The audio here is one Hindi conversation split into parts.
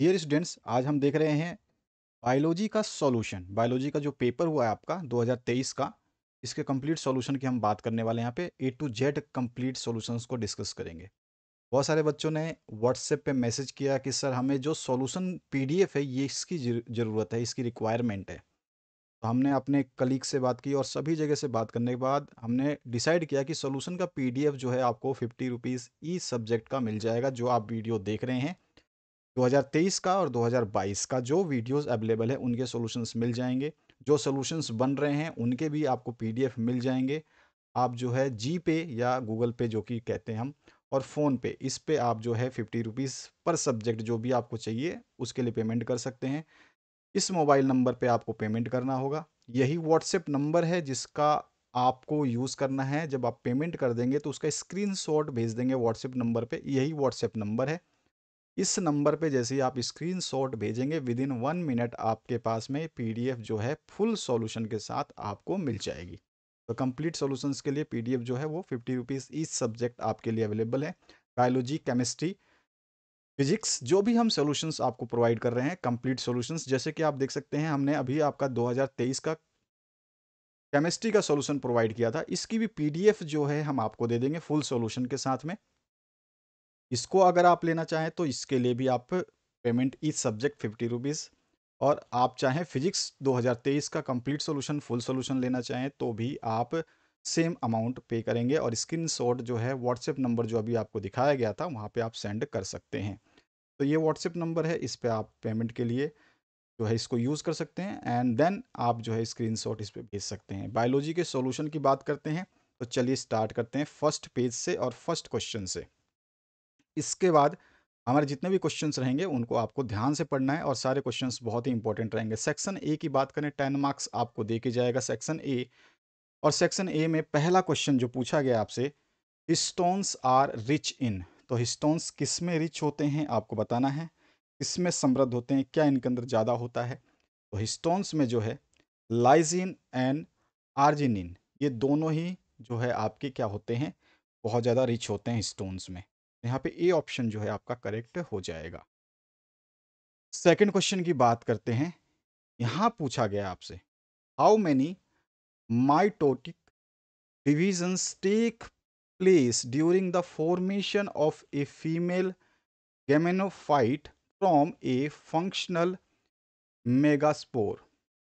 ये स्टूडेंट्स आज हम देख रहे हैं बायोलॉजी का सॉल्यूशन बायोलॉजी का जो पेपर हुआ है आपका 2023 का इसके कंप्लीट सॉल्यूशन की हम बात करने वाले हैं यहाँ पे A to Z complete solutions को डिस्कस करेंगे बहुत सारे बच्चों ने व्हाट्सएप पे मैसेज किया कि सर हमें जो सॉल्यूशन पीडीएफ है ये इसकी ज़रूरत है इसकी रिक्वायरमेंट है तो हमने अपने कलीग से बात की और सभी जगह से बात करने के बाद हमने डिसाइड किया कि सोल्यूशन का पी जो है आपको फिफ्टी रुपीज़ ई सब्जेक्ट का मिल जाएगा जो आप वीडियो देख रहे हैं 2023 का और 2022 का जो वीडियोस अवेलेबल है उनके सॉल्यूशंस मिल जाएंगे जो सॉल्यूशंस बन रहे हैं उनके भी आपको पीडीएफ मिल जाएंगे आप जो है जी पे या गूगल पे जो कि कहते हैं हम और फ़ोन पे इस पे आप जो है फिफ्टी रुपीज़ पर सब्जेक्ट जो भी आपको चाहिए उसके लिए पेमेंट कर सकते हैं इस मोबाइल नंबर पे आपको पेमेंट करना होगा यही व्हाट्सएप नंबर है जिसका आपको यूज़ करना है जब आप पेमेंट कर देंगे तो उसका स्क्रीन भेज देंगे व्हाट्सएप नंबर पर यही व्हाट्सएप नंबर है इस नंबर पे जैसे ही आप स्क्रीनशॉट भेजेंगे विद इन वन मिनट आपके पास में पीडीएफ जो है फुल सॉल्यूशन के साथ आपको मिल जाएगी तो कंप्लीट सॉल्यूशंस के लिए पीडीएफ जो है वो फिफ्टी रुपीज़ ईच सब्जेक्ट आपके लिए अवेलेबल है बायोलॉजी केमिस्ट्री फिजिक्स जो भी हम सॉल्यूशंस आपको प्रोवाइड कर रहे हैं कंप्लीट सॉल्यूशंस जैसे कि आप देख सकते हैं हमने अभी आपका 2023 का केमिस्ट्री का सॉल्यूशन प्रोवाइड किया था इसकी भी पीडीएफ जो है हम आपको दे देंगे फुल सॉल्यूशन के साथ में इसको अगर आप लेना चाहें तो इसके लिए भी आप payment E subject fifty rupees और आप चाहें फिजिक्स 2023 का कंप्लीट सॉल्यूशन फुल सॉल्यूशन लेना चाहें तो भी आप सेम अमाउंट पे करेंगे और स्क्रीन शॉट जो है व्हाट्सएप नंबर जो अभी आपको दिखाया गया था वहाँ पर आप सेंड कर सकते हैं तो ये व्हाट्सएप नंबर है इस पर आप पेमेंट के लिए जो है इसको यूज़ कर सकते हैं एंड देन आप जो है स्क्रीन शॉट इस पर भेज सकते हैं बायोलॉजी के सॉल्यूशन की बात करते हैं तो चलिए स्टार्ट करते हैं फर्स्ट पेज से और फर्स्ट क्वेश्चन से इसके बाद हमारे जितने भी क्वेश्चंस रहेंगे उनको आपको ध्यान से पढ़ना है और सारे क्वेश्चंस बहुत ही इंपॉर्टेंट रहेंगे सेक्शन ए की बात करें टेन मार्क्स आपको दे के जाएगा सेक्शन ए और सेक्शन ए में पहला क्वेश्चन जो पूछा गया आपसे हिस्टोन्स आर रिच इन तो हिस्टोन्स किस में रिच होते हैं आपको बताना है किस में समृद्ध होते हैं क्या इनके अंदर ज़्यादा होता है तो हिस्टोन्स में जो है लाइजिन एंड आर्जिनिन ये दोनों ही जो है आपके क्या होते हैं बहुत ज़्यादा रिच होते हैं स्टोन्स में यहाँ पे ए ऑप्शन जो है आपका करेक्ट हो जाएगा सेकंड क्वेश्चन की बात करते हैं यहां पूछा गया आपसे how many mitotic divisions take place during the formation of a female gametophyte from a functional megaspore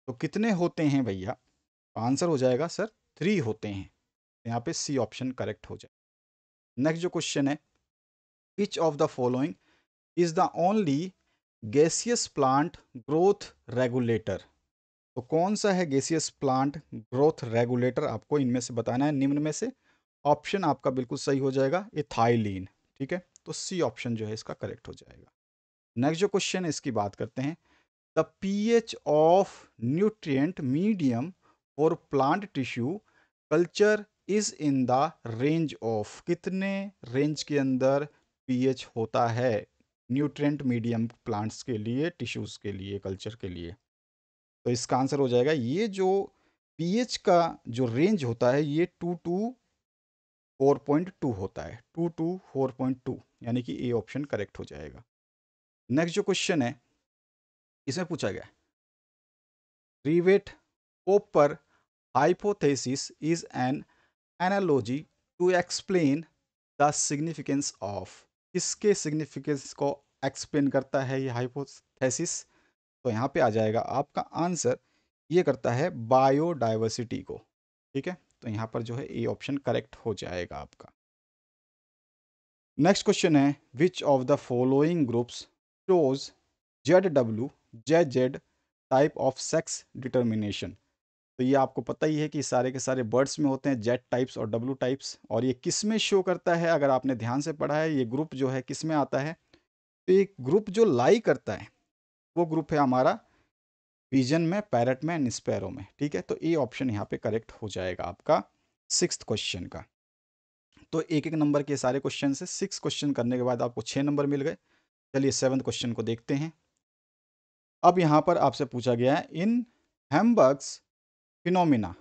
तो कितने होते हैं भैया आंसर हो जाएगा सर थ्री होते हैं यहाँ पे सी ऑप्शन करेक्ट हो जाए नेक्स्ट जो क्वेश्चन है which of the following is the only gaseous plant growth regulator तो कौन सा है गैसियस प्लांट ग्रोथ रेगुलेटर आपको इनमें से बताना है निम्न में से ऑप्शन आपका बिल्कुल सही हो जाएगा इथाइलिन ठीक है तो सी ऑप्शन जो है इसका करेक्ट हो जाएगा नेक्स्ट जो क्वेश्चन है इसकी बात करते हैं the pH of nutrient medium for plant tissue culture is in the range of कितने रेंज के अंदर पीएच होता है न्यूट्रेंट मीडियम प्लांट्स के लिए टिश्यूज़ के लिए कल्चर के लिए तो इसका आंसर हो जाएगा ये जो पीएच का जो रेंज होता है ये two to four point two होता है two to four point two यानी कि ए ऑप्शन करेक्ट हो जाएगा नेक्स्ट जो क्वेश्चन है इसमें पूछा गया rivet popper hypothesis is an analogy to explain the significance of इसके सिग्निफिकेंस को एक्सप्लेन करता है ये हाइपोथेसिस तो यहाँ पे आ जाएगा आपका आंसर ये करता है बायोडाइवर्सिटी को ठीक है तो यहाँ पर जो है ये ऑप्शन करेक्ट हो जाएगा आपका नेक्स्ट क्वेश्चन है which of the following groups shows Z W Z Z type of sex determination तो ये आपको पता ही है कि सारे के सारे बर्ड्स में होते हैं जेट टाइप्स और डब्लू टाइप्स और ये किस में शो करता है अगर आपने ध्यान से पढ़ा है ये ग्रुप जो है किस में आता है तो एक ग्रुप जो लाई करता है वो ग्रुप है हमारा विजन में पैरट में एंड में ठीक है तो ये ऑप्शन यहाँ पे करेक्ट हो जाएगा आपका सिक्स क्वेश्चन का तो एक एक नंबर के सारे क्वेश्चन से सिक्स क्वेश्चन करने के बाद आपको छः नंबर मिल गए चलिए सेवन क्वेश्चन को देखते हैं अब यहाँ पर आपसे पूछा गया है इन हेमबर्ग्स फिनोमिना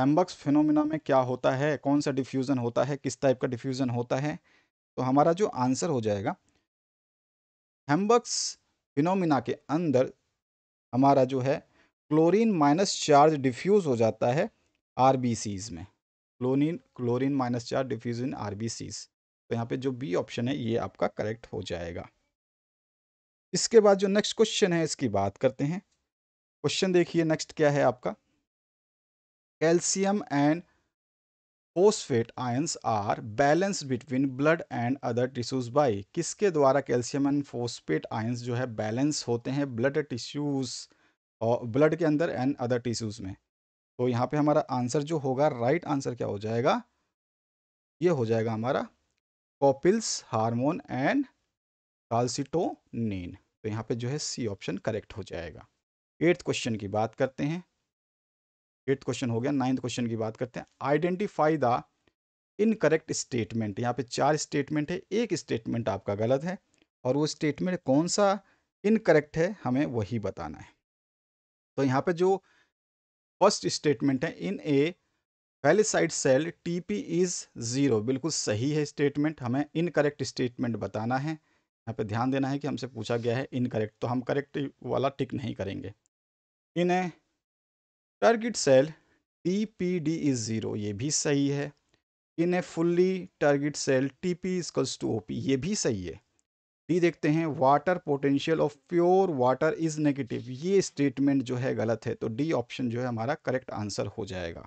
एम्बक्स फिनोमिना में क्या होता है कौन सा डिफ्यूज़न होता है किस टाइप का डिफ्यूज़न होता है तो हमारा जो आंसर हो जाएगा हेम्बक्स फिनोमिना के अंदर हमारा जो है क्लोरीन माइनस चार्ज डिफ्यूज़ हो जाता है आर में chlorine chlorine minus charge diffuse in R तो यहाँ पे जो बी ऑप्शन है ये आपका करेक्ट हो जाएगा इसके बाद जो नेक्स्ट क्वेश्चन है इसकी बात करते हैं क्वेश्चन देखिए नेक्स्ट क्या है आपका calcium and phosphate ions are balanced between blood and other tissues by किसके द्वारा कैल्शियम एंड फोस्फेट आयंस जो है बैलेंस होते हैं ब्लड टिश्यूज और ब्लड के अंदर एंड अदर टिश्यूज में तो यहाँ पे हमारा आंसर जो होगा राइट आंसर क्या हो जाएगा ये हो जाएगा हमारा कॉपिल्स हार्मोन एंड कालसिटोनिन तो यहाँ पे जो है सी ऑप्शन करेक्ट हो जाएगा एट्थ क्वेश्चन की बात करते हैं एट्थ क्वेश्चन हो गया नाइन्थ क्वेश्चन की बात करते हैं आइडेंटिफाई द इनकरेक्ट स्टेटमेंट यहाँ पे चार स्टेटमेंट है एक स्टेटमेंट आपका गलत है और वो स्टेटमेंट कौन सा इनकरेक्ट है हमें वही बताना है तो यहाँ पे जो फर्स्ट स्टेटमेंट है in a flaccid cell T P is zero बिल्कुल सही है स्टेटमेंट हमें इनकरेक्ट स्टेटमेंट बताना है यहाँ पे ध्यान देना है कि हमसे पूछा गया है इनकरेक्ट तो हम करेक्ट वाला टिक नहीं करेंगे in a turgid cell T P D is zero ये भी सही है in a fully turgid cell T P equals to O P ये भी सही है डी देखते हैं water potential of pure water is negative ये स्टेटमेंट जो है गलत है तो डी ऑप्शन जो है हमारा करेक्ट आंसर हो जाएगा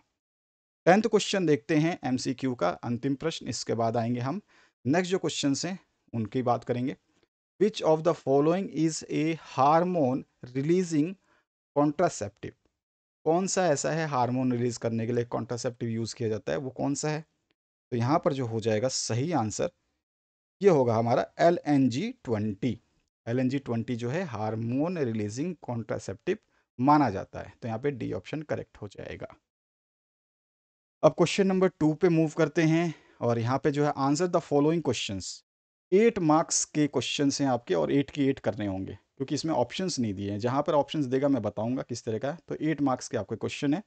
टेंथ क्वेश्चन देखते हैं एमसीक्यू का अंतिम प्रश्न इसके बाद आएंगे हम नेक्स्ट जो क्वेश्चन हैं उनकी बात करेंगे which of the following is a hormone releasing contraceptive कौन सा ऐसा है हार्मोन रिलीज करने के लिए कॉन्ट्रासेप्टिव यूज़ किया जाता है वो कौन सा है तो यहाँ पर जो हो जाएगा सही आंसर ये होगा हमारा L N G twenty L N G twenty जो है हार्मोन रिलीजिंग कॉन्ट्रासेप्टिव माना जाता है तो यहाँ पे डी ऑप्शन करेक्ट हो जाएगा अब क्वेश्चन नंबर टू पे मूव करते हैं और यहाँ पे जो है answer the following question eight marks के क्वेश्चन हैं आपके और एट की एट करने होंगे क्योंकि इसमें ऑप्शंस नहीं दिए हैं जहां पर ऑप्शंस देगा मैं बताऊंगा किस तरह का तो एट मार्क्स के आपके क्वेश्चन है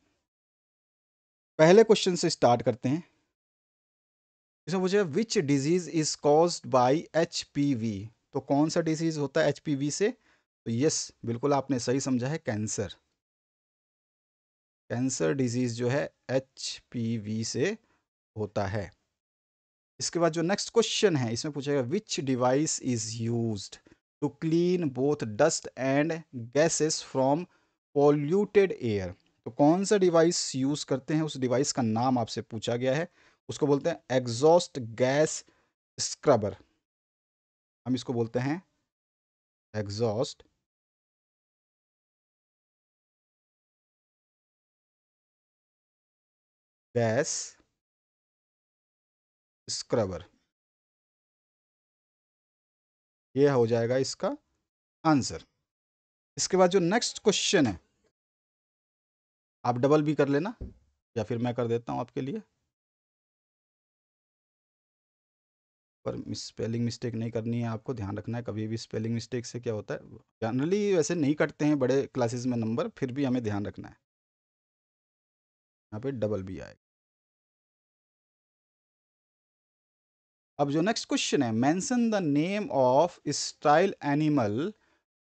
पहले क्वेश्चन से स्टार्ट करते हैं इसमें मुझे which disease is cause by H तो कौन सा डिजीज़ होता है एच से तो यस बिल्कुल आपने सही समझा है कैंसर कैंसर डिजीज़ जो है एच से होता है इसके बाद जो नेक्स्ट क्वेश्चन है इसमें पूछेगा which device is used to clean both dust and gases from polluted air तो कौन सा डिवाइस यूज़ करते हैं उस डिवाइस का नाम आपसे पूछा गया है उसको बोलते हैं एग्जॉस्ट गैस स्क्रबर हम इसको बोलते हैं एग्जॉस्ट गैस स्क्रबर ये हो जाएगा इसका आंसर इसके बाद जो नेक्स्ट क्वेश्चन है आप डबल भी कर लेना या फिर मैं कर देता हूं आपके लिए पर स्पेलिंग मिस्टेक नहीं करनी है आपको ध्यान रखना है कभी भी स्पेलिंग मिस्टेक से क्या होता है जनरली वैसे नहीं कटते हैं बड़े क्लासेस में नंबर फिर भी हमें ध्यान रखना है यहाँ पे डबल भी आएगा अब जो नेक्स्ट क्वेश्चन है mention the name of style animal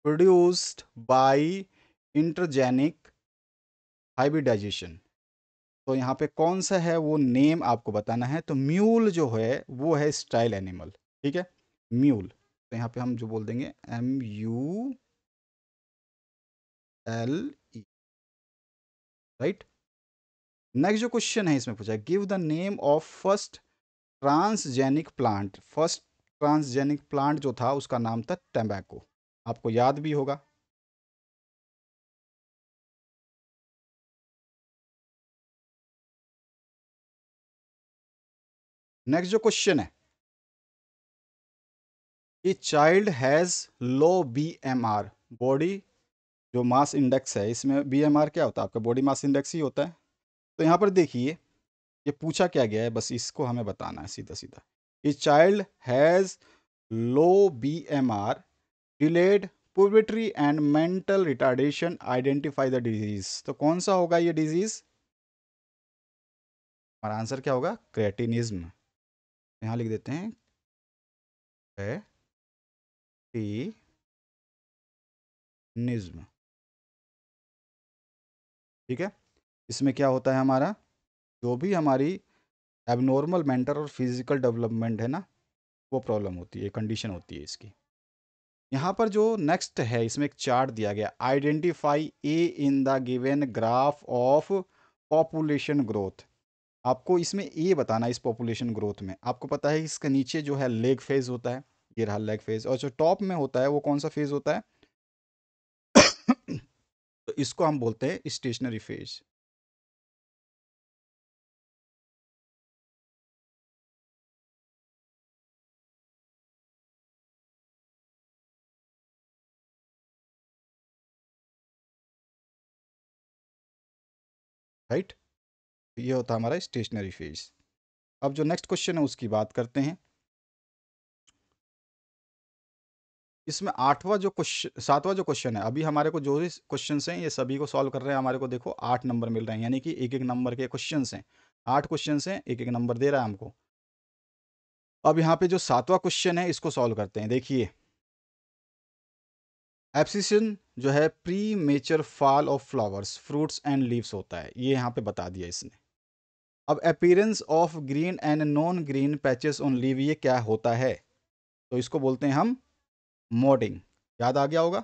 produced by intergeneric hybridization तो यहाँ पे कौन सा है वो नेम आपको बताना है तो म्यूल जो है वो है स्टाइल एनिमल ठीक है म्यूल तो यहाँ पे हम जो बोल देंगे M U L E right next जो क्वेश्चन है इसमें पूछा give the name of first transgenic plant first transgenic plant जो था उसका नाम था टैम्बैको आपको याद भी होगा नेक्स्ट जो क्वेश्चन है a child has low B M R body जो मास इंडेक्स है इसमें बी एम आर क्या होता है आपका बॉडी मास इंडेक्स ही होता है तो यहां पर देखिए ये पूछा क्या गया है बस इसको हमें बताना है सीधा सीधा इस child has low B M R delayed puberty and mental retardation identify the disease तो कौन सा होगा ये डिजीज हमारा आंसर क्या होगा क्रेटिनिज्म यहां लिख देते हैं निज्म ठीक है इसमें क्या होता है हमारा जो भी हमारी एबनॉर्मल मेंटल और फिजिकल डेवलपमेंट है ना वो प्रॉब्लम होती है कंडीशन होती है इसकी यहाँ पर जो नेक्स्ट है इसमें एक चार्ट दिया गया identify a in the given graph of population growth आपको इसमें ए बताना इस पॉपुलेशन ग्रोथ में आपको पता है इसके नीचे जो है लेग फेज होता है ये रहा लेग फेज और जो टॉप में होता है वो कौन सा फेज होता है तो इसको हम बोलते हैं स्टेशनरी फेज राइट ये होता हमारा स्टेशनरी फेज अब जो नेक्स्ट क्वेश्चन है उसकी बात करते हैं इसमें आठवां जो क्वेश्चन सातवां जो क्वेश्चन है अभी हमारे को जो भी क्वेश्चन हैं ये सभी को सॉल्व कर रहे हैं हमारे को देखो आठ नंबर मिल रहे हैं यानी कि एक एक नंबर के क्वेश्चन हैं आठ क्वेश्चन हैं एक एक नंबर दे रहा है हमको अब यहाँ पे जो सातवां क्वेश्चन है इसको सॉल्व करते हैं देखिए एप्सिशन जो है premature fall of flowers fruits and leaves होता है ये यहाँ पे बता दिया इसने अब appearance of green and non green patches on leave ये क्या होता है तो इसको बोलते हैं हम मोटिंग याद आ गया होगा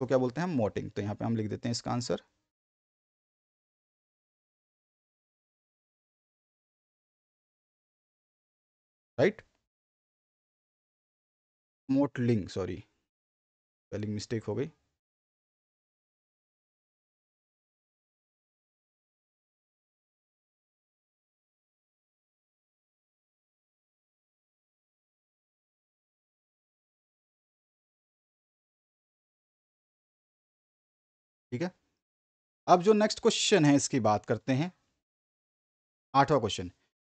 तो क्या बोलते हैं हम मोटिंग तो यहाँ पे हम लिख देते हैं इसका answer write mottling sorry spelling mistake हो गई ठीक है अब जो नेक्स्ट क्वेश्चन है इसकी बात करते हैं आठवां question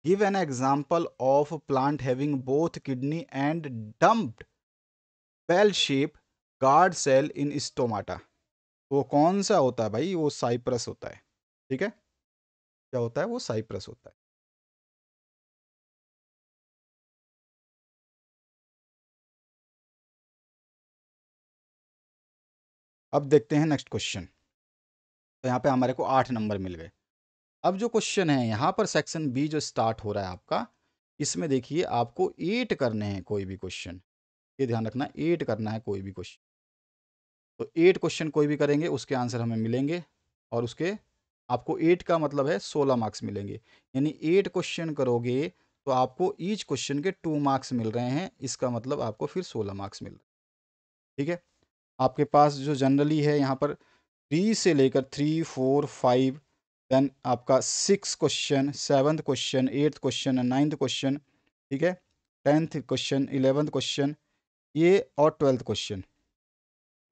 give an example of plant having both kidney and dumb bell shape guard cell in stomata वो कौन सा होता है भाई वो साइप्रस होता है ठीक है क्या होता है वो साइप्रस होता है अब देखते हैं नेक्स्ट क्वेश्चन तो यहां पे हमारे को आठ नंबर मिल गए अब जो क्वेश्चन है यहां पर सेक्शन बी जो स्टार्ट हो रहा है आपका इसमें देखिए आपको एट करने हैं कोई भी क्वेश्चन ये ध्यान रखना एट करना है कोई भी क्वेश्चन तो एट क्वेश्चन कोई भी करेंगे उसके आंसर हमें मिलेंगे और उसके आपको एट का मतलब है सोलह मार्क्स मिलेंगे यानी एट क्वेश्चन करोगे तो आपको ईच क्वेश्चन के टू मार्क्स मिल रहे हैं इसका मतलब आपको फिर सोलह मार्क्स मिल रहे हैं ठीक है आपके पास जो जनरली है यहाँ पर थ्री से लेकर थ्री फोर फाइव देन आपका six question seventh question eighth question ninth question ठीक है टेंथ क्वेश्चन इलेवेंथ क्वेश्चन ये और twelfth question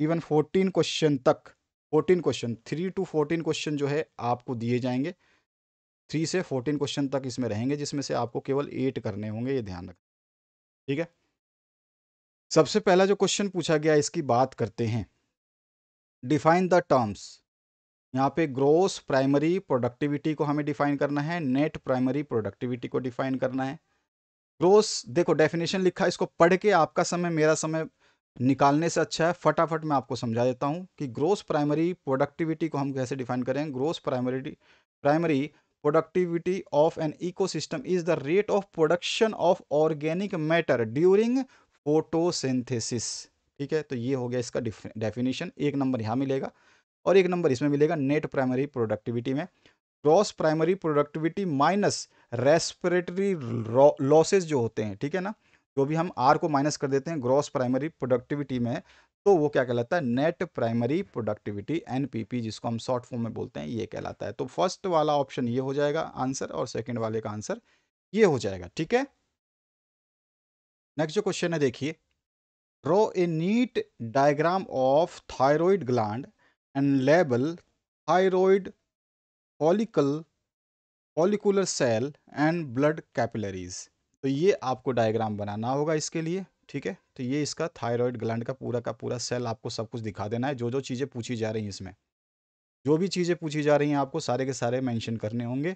even fourteen question तक fourteen question three to fourteen question जो है आपको दिए जाएंगे थ्री से फोर्टीन क्वेश्चन तक इसमें रहेंगे जिसमें से आपको केवल एट करने होंगे ये ध्यान रखें ठीक है सबसे पहला जो क्वेश्चन पूछा गया इसकी बात करते हैं डिफाइन द टर्म्स यहाँ पे ग्रोस प्राइमरी प्रोडक्टिविटी को हमें डिफाइन करना है नेट प्राइमरी प्रोडक्टिविटी को डिफाइन करना है ग्रोस देखो डेफिनेशन लिखा इसको पढ़ के आपका समय मेरा समय निकालने से अच्छा है फटाफट मैं आपको समझा देता हूँ कि ग्रोस प्राइमरी प्रोडक्टिविटी को हम कैसे डिफाइन करें gross primary primary productivity of an ecosystem is the rate of production of organic matter during photosynthesis ठीक है तो ये हो गया इसका डेफिनेशन एक नंबर यहाँ मिलेगा और एक नंबर इसमें मिलेगा नेट प्राइमरी प्रोडक्टिविटी में gross primary productivity minus respiratory losses जो होते हैं ठीक है ना जो भी हम आर को माइनस कर देते हैं ग्रॉस प्राइमरी प्रोडक्टिविटी में तो वो क्या कहलाता है नेट प्राइमरी प्रोडक्टिविटी एनपीपी जिसको हम शॉर्ट फॉर्म में बोलते हैं ये कहलाता है तो फर्स्ट वाला ऑप्शन ये हो जाएगा आंसर और सेकेंड वाले का आंसर ये हो जाएगा ठीक है नेक्स्ट जो क्वेश्चन है देखिए draw a neat diagram of thyroid gland and label thyroid follicle follicular cell and blood capillaries तो ये आपको डायग्राम बनाना होगा इसके लिए ठीक है तो ये इसका थायराइड ग्लैंड का पूरा का पूरा सेल आपको सब कुछ दिखा देना है जो जो चीज़ें पूछी जा रही हैं इसमें जो भी चीज़ें पूछी जा रही हैं आपको सारे के सारे मैंशन करने होंगे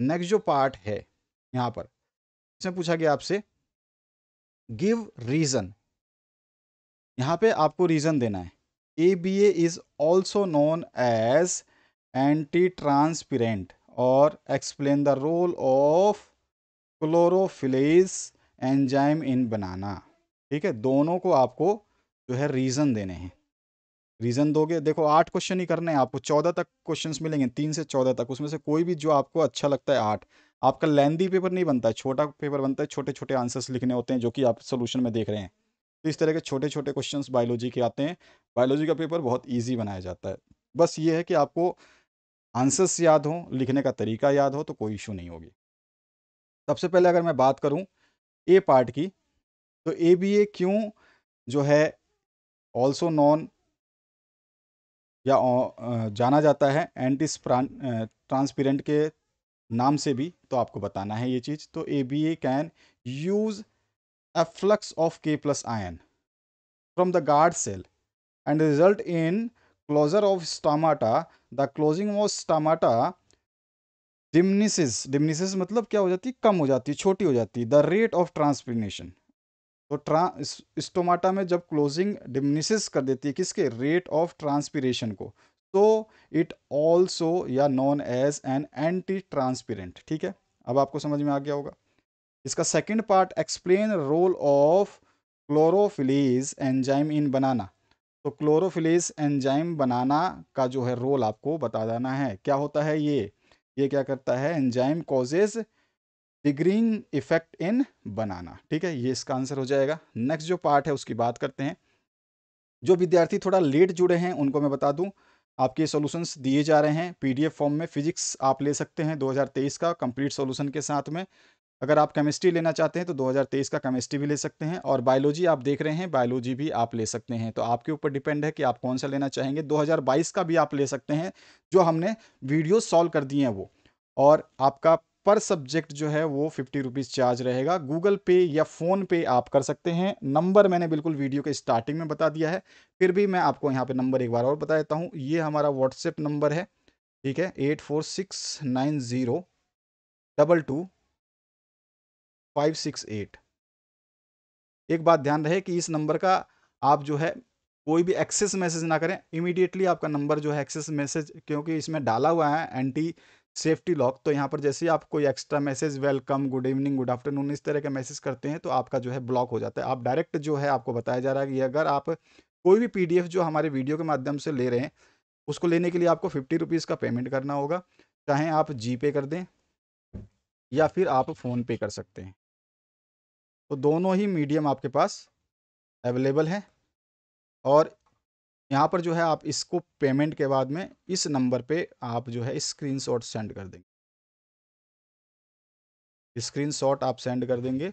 नेक्स्ट जो पार्ट है यहाँ पर इसमें पूछा गया आपसे गिव रीज़न यहाँ पे आपको रीज़न देना है A B A is also known as antitranspirant और explain the role of chlorophyllase enzyme in banana ठीक है दोनों को आपको जो है रीज़न देने हैं रीज़न दोगे देखो आठ क्वेश्चन ही करने हैं आपको चौदह तक क्वेश्चंस मिलेंगे तीन से चौदह तक उसमें से कोई भी जो आपको अच्छा लगता है आठ आपका लेंदी पेपर नहीं बनता है छोटा पेपर बनता है छोटे छोटे आंसर्स लिखने होते हैं जो कि आप सोल्यूशन में देख रहे हैं तो इस तरह के छोटे छोटे क्वेश्चन बायोलॉजी के आते हैं बायोलॉजी का पेपर बहुत ईजी बनाया जाता है बस ये है कि आपको आंसर्स याद हों लिखने का तरीका याद हो तो कोई इशू नहीं होगी सबसे पहले अगर मैं बात करूं ए पार्ट की तो ए बी ए क्यों जो है ऑल्सो नॉन या जाना जाता है एंटी ट्रांसपेरेंट के नाम से भी तो आपको बताना है ये चीज़ तो A B A can use a flux of K plus ion from the guard cell and result in closure of stomata the closing of stomata डिमनिसिस डिमनिसिस मतलब क्या हो जाती है कम हो जाती है छोटी हो जाती है द रेट ऑफ ट्रांसप्रिनेशन तो ट्रा स्टोमाटा में जब क्लोजिंग डिमनिसिस कर देती है किसके रेट ऑफ ट्रांसपीरेशन को तो इट ऑल्सो या known as an antitranspirant ठीक है अब आपको समझ में आ गया होगा इसका second part explain role of chlorophyllase enzyme in banana तो क्लोरोफिलेज एंजाइम बनाना का जो है रोल आपको बता देना है क्या होता है ये ये क्या करता है enzyme causes degreening effect in banana ठीक है ये इसका आंसर हो जाएगा नेक्स्ट जो पार्ट है उसकी बात करते हैं जो विद्यार्थी थोड़ा लेट जुड़े हैं उनको मैं बता दूं आपके सॉल्यूशंस दिए जा रहे हैं पीडीएफ फॉर्म में फिजिक्स आप ले सकते हैं 2023 का कंप्लीट सॉल्यूशन के साथ में अगर आप केमिस्ट्री लेना चाहते हैं तो 2023 का केमिस्ट्री भी ले सकते हैं और बायोलॉजी आप देख रहे हैं बायोलॉजी भी आप ले सकते हैं तो आपके ऊपर डिपेंड है कि आप कौन सा लेना चाहेंगे 2022 का भी आप ले सकते हैं जो हमने वीडियो सॉल्व कर दिए हैं वो और आपका पर सब्जेक्ट जो है वो फिफ्टी रुपीज़ चार्ज रहेगा गूगल पे या फ़ोन पे आप कर सकते हैं नंबर मैंने बिल्कुल वीडियो के स्टार्टिंग में बता दिया है फिर भी मैं आपको यहाँ पे नंबर एक बार और बता देता हूँ ये हमारा व्हाट्सएप नंबर है ठीक है eight four six nine zero double two five six eight एक बात ध्यान रहे कि इस नंबर का आप जो है कोई भी एक्सेस मैसेज ना करें इमीडिएटली आपका नंबर जो है एक्सेस मैसेज क्योंकि इसमें डाला हुआ है एंटी सेफ्टी लॉक तो यहाँ पर जैसे ही आप कोई extra message welcome good evening good afternoon इस तरह के मैसेज करते हैं तो आपका जो है ब्लॉक हो जाता है आप डायरेक्ट जो है आपको बताया जा रहा है कि अगर आप कोई भी पीडीएफ जो हमारे वीडियो के माध्यम से ले रहे हैं उसको लेने के लिए आपको फिफ्टी रुपीज़ का पेमेंट करना होगा चाहे आप जी पे कर दें या फिर आप फ़ोनपे कर सकते हैं तो दोनों ही मीडियम आपके पास अवेलेबल है और यहाँ पर जो है आप इसको पेमेंट के बाद में इस नंबर पे आप जो है स्क्रीनशॉट सेंड कर देंगे स्क्रीनशॉट आप सेंड कर देंगे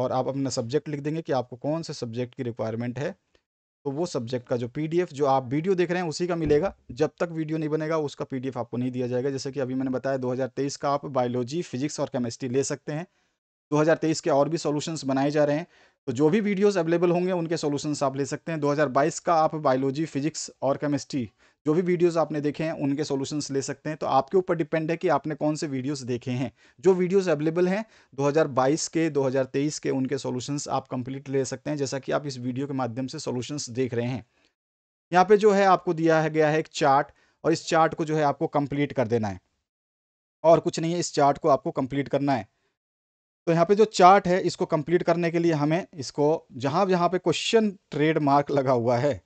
और आप अपना सब्जेक्ट लिख देंगे कि आपको कौन से सब्जेक्ट की रिक्वायरमेंट है तो वो सब्जेक्ट का जो पीडीएफ जो आप वीडियो देख रहे हैं उसी का मिलेगा जब तक वीडियो नहीं बनेगा उसका पीडीएफ आपको नहीं दिया जाएगा जैसे कि अभी मैंने बताया 2023 का आप बायोलॉजी फिजिक्स और केमिस्ट्री ले सकते हैं 2023 के और भी सॉल्यूशंस बनाए जा रहे हैं तो जो भी वीडियोस अवेलेबल होंगे उनके सॉल्यूशंस आप ले सकते हैं 2022 का आप बायोलॉजी फिजिक्स और केमिस्ट्री जो भी वीडियोस आपने देखे हैं उनके सॉल्यूशंस ले सकते हैं तो आपके ऊपर डिपेंड है कि आपने कौन से वीडियोस देखे हैं जो वीडियोस अवेलेबल हैं 2022 के 2023 के उनके सॉल्यूशंस आप कंप्लीट ले सकते हैं जैसा कि आप इस वीडियो के माध्यम से सॉल्यूशंस देख रहे हैं यहाँ पे जो है आपको दिया है गया है एक चार्ट और इस चार्ट को जो है आपको कंप्लीट कर देना है और कुछ नहीं है इस चार्ट को आपको कंप्लीट करना है तो यहाँ पे जो चार्ट है इसको कंप्लीट करने के लिए हमें इसको जहाँ जहाँ पे क्वेश्चन ट्रेड मार्क लगा हुआ है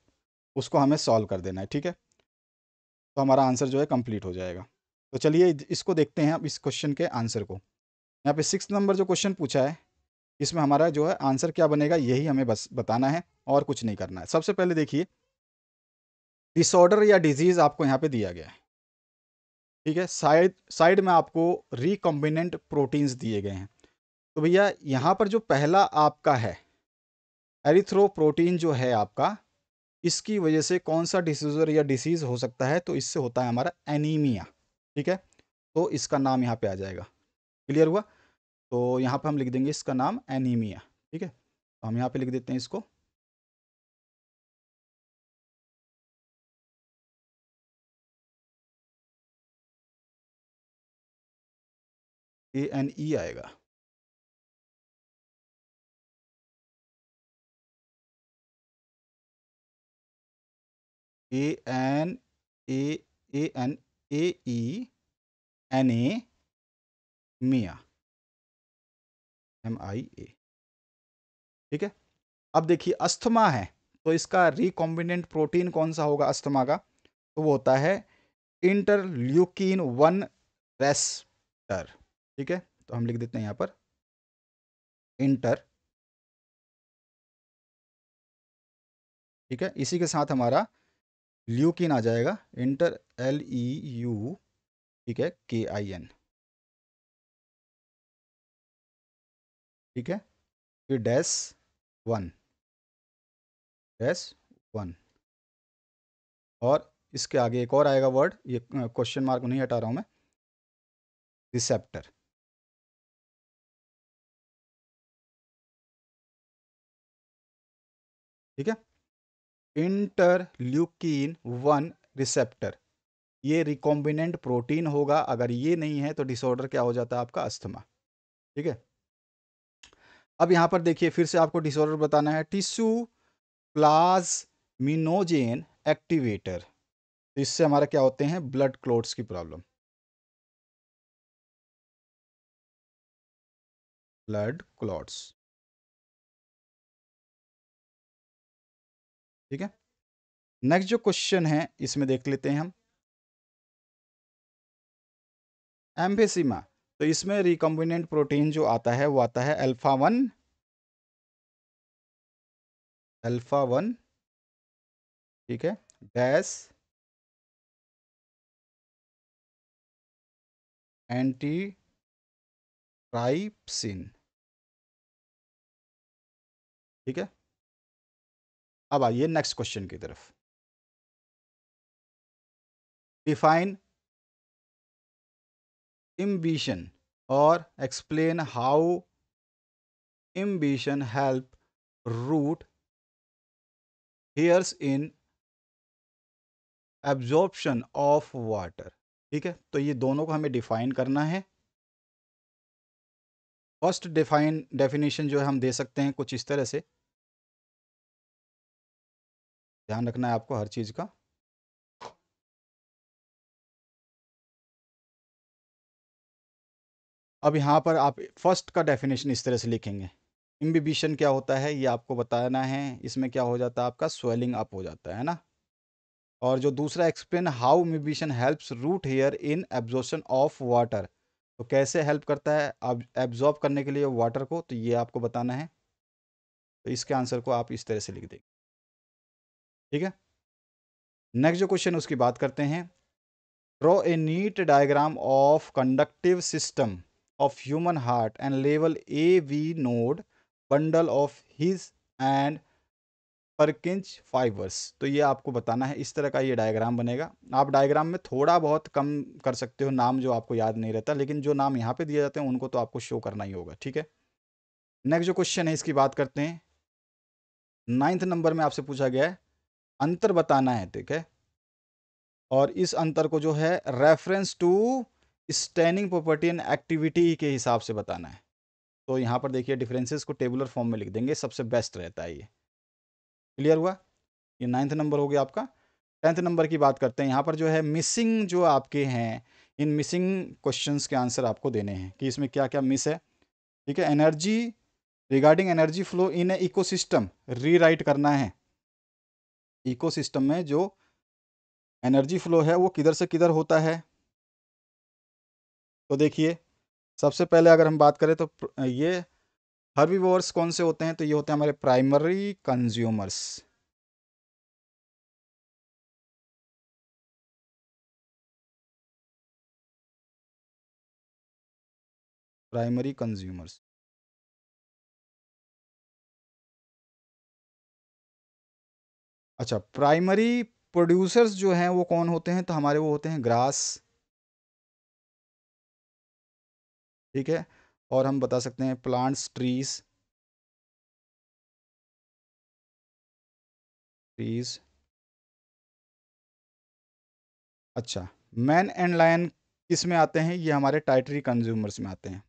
उसको हमें सॉल्व कर देना है ठीक है तो हमारा आंसर जो है कंप्लीट हो जाएगा तो चलिए इसको देखते हैं अब इस क्वेश्चन के आंसर को यहाँ पे सिक्स नंबर जो क्वेश्चन पूछा है इसमें हमारा जो है आंसर क्या बनेगा यही हमें बस बताना है और कुछ नहीं करना है सबसे पहले देखिए डिसऑर्डर या डिजीज़ आपको यहाँ पे दिया गया है ठीक है साइड साइड में आपको रिकॉम्बिनेंट प्रोटीन्स दिए गए हैं तो भैया यहाँ पर जो पहला आपका है एरिथ्रोप्रोटीन जो है आपका इसकी वजह से कौन सा डिसीजर या डिसीज़ हो सकता है तो इससे होता है हमारा एनीमिया ठीक है तो इसका नाम यहाँ पे आ जाएगा क्लियर हुआ तो यहाँ पे हम लिख देंगे इसका नाम एनीमिया ठीक है तो हम यहाँ पे लिख देते हैं इसको ए एन ई आएगा A N A A N A E N A मिया एम आई ए ठीक है अब देखिए अस्थमा है तो इसका रिकॉम्बिनेंट प्रोटीन कौन सा होगा अस्थमा का तो वो होता है इंटरल्यूकिन वन रेस्टर ठीक है तो हम लिख देते हैं यहां पर इंटर ठीक है इसी के साथ हमारा ल्यूकिन आ जाएगा इंटर एल ई यू ठीक है के आई एन ठीक है फिर डैश वन डैश वन और इसके आगे एक और आएगा वर्ड ये क्वेश्चन मार्क नहीं हटा रहा हूं मैं रिसेप्टर ठीक है इंटरल्यूकिन वन रिसेप्टर ये रिकॉम्बिनेंट प्रोटीन होगा अगर ये नहीं है तो डिसऑर्डर क्या हो जाता है आपका अस्थमा ठीक है अब यहां पर देखिए फिर से आपको डिसऑर्डर बताना है टिश्यू प्लाजमिनोजेन एक्टिवेटर तो इससे हमारा क्या होते हैं ब्लड क्लोट्स की प्रॉब्लम ब्लड क्लॉट्स ठीक है नेक्स्ट जो क्वेश्चन है इसमें देख लेते हैं हम एम्फेसिमा तो इसमें रिकम्बिनेंट प्रोटीन जो आता है वो आता है अल्फा वन अल्फा वन ठीक है डैश एंटी ट्राइपसिन ठीक है अब आइए नेक्स्ट क्वेश्चन की तरफ डिफाइन इम्बिशन और explain how imbibition help root hairs in absorption of water ठीक है तो ये दोनों को हमें डिफाइन करना है फर्स्ट डिफाइन डेफिनेशन जो है हम दे सकते हैं कुछ इस तरह से ध्यान रखना है आपको हर चीज़ का अब यहाँ पर आप फर्स्ट का डेफिनेशन इस तरह से लिखेंगे इम्बिबिशन क्या होता है ये आपको बताना है इसमें क्या हो जाता है आपका स्वेलिंग अप हो जाता है ना और जो दूसरा explain how imbibition helps root hair in absorption of water तो कैसे हेल्प करता है एब्जॉर्ब करने के लिए वाटर को तो ये आपको बताना है तो इसके आंसर को आप इस तरह से लिख देंगे ठीक है नेक्स्ट जो क्वेश्चन उसकी बात करते हैं draw a neat diagram of conductive system of human heart and लेवल A V node bundle of His and किंच फाइबर्स तो ये आपको बताना है इस तरह का ये डायग्राम बनेगा आप डायग्राम में थोड़ा बहुत कम कर सकते हो नाम जो आपको याद नहीं रहता लेकिन जो नाम यहाँ पे दिए जाते हैं उनको तो आपको शो करना ही होगा ठीक है नेक्स्ट जो क्वेश्चन है इसकी बात करते हैं नाइन्थ नंबर में आपसे पूछा गया है अंतर बताना है ठीक है और इस अंतर को जो है reference to standing property and activity के हिसाब से बताना है तो यहाँ पर देखिए डिफरेंसेस को टेबुलर फॉर्म में लिख देंगे सबसे बेस्ट रहता है ये क्लियर हुआ ये नाइन्थ नंबर हो गया आपका टेंथ नंबर की बात करते हैं यहाँ पर जो है मिसिंग जो आपके हैं इन मिसिंग क्वेश्चन के आंसर आपको देने हैं कि इसमें क्या क्या मिस है ठीक है energy regarding energy flow in a ecosystem rewrite करना है इकोसिस्टम में जो एनर्जी फ्लो है वो किधर से किधर होता है तो देखिए सबसे पहले अगर हम बात करें तो ये हर्बीवोर्स कौन से होते हैं तो ये होते हैं हमारे प्राइमरी कंज्यूमर्स प्राइमरी कंज्यूमर्स अच्छा, प्राइमरी प्रोड्यूसर्स जो हैं वो कौन होते हैं? तो हमारे वो होते हैं ग्रास ठीक है? और हम बता सकते हैं प्लांट्स, ट्रीज़ ट्रीज़ अच्छा, मैन एंड लायन में आते हैं? ये हमारे टाइटरी कंज़्यूमर्स में आते हैं।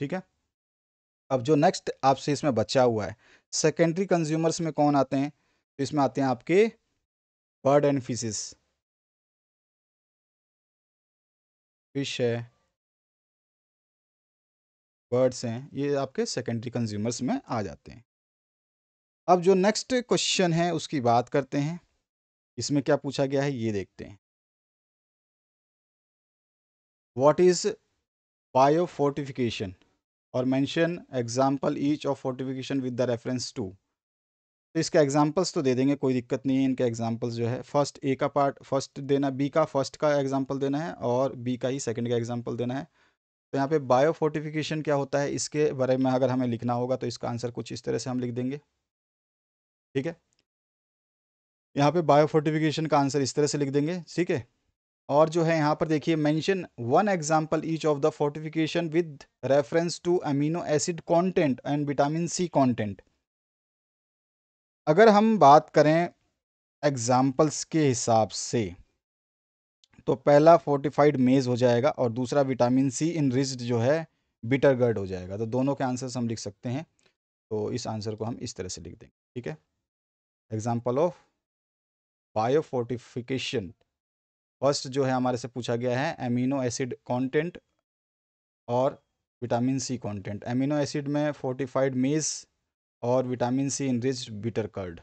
ठीक है अब जो नेक्स्ट आपसे इसमें बचा हुआ है सेकेंडरी कंज्यूमर्स में कौन आते हैं तो इसमें आते हैं आपके बर्ड एंड फिशेस फिश है बर्ड्स हैं ये आपके सेकेंडरी कंज्यूमर्स में आ जाते हैं अब जो नेक्स्ट क्वेश्चन है उसकी बात करते हैं इसमें क्या पूछा गया है ये देखते हैं वॉट इज बायोफोर्टिफिकेशन और mention example each of fortification with the reference to तो इसके एग्जांपल्स तो दे देंगे कोई दिक्कत नहीं है इनके एग्जांपल्स जो है फर्स्ट ए का पार्ट फर्स्ट देना बी का फर्स्ट का एग्जांपल देना है और बी का ही सेकंड का एग्जांपल देना है तो यहाँ पे बायो फोर्टिफिकेशन क्या होता है इसके बारे में अगर हमें लिखना होगा तो इसका आंसर कुछ इस तरह से हम लिख देंगे ठीक है यहाँ पे बायो फोर्टिफिकेशन का आंसर इस तरह से लिख देंगे ठीक है और जो है यहाँ पर देखिए mention one example each of the fortification with reference to amino acid content and vitamin C content अगर हम बात करें एग्जांपल्स के हिसाब से तो पहला फोर्टिफाइड मेज हो जाएगा और दूसरा विटामिन सी इन जो है बिटर गर्ड हो जाएगा तो दोनों के आंसर हम लिख सकते हैं तो इस आंसर को हम इस तरह से लिख देंगे ठीक है एग्जाम्पल ऑफ बायोफोर्टिफिकेशन फर्स्ट जो है हमारे से पूछा गया है एमिनो एसिड कंटेंट और vitamin C content amino acid में फोर्टिफाइड मेज और vitamin C enriched bitter gourd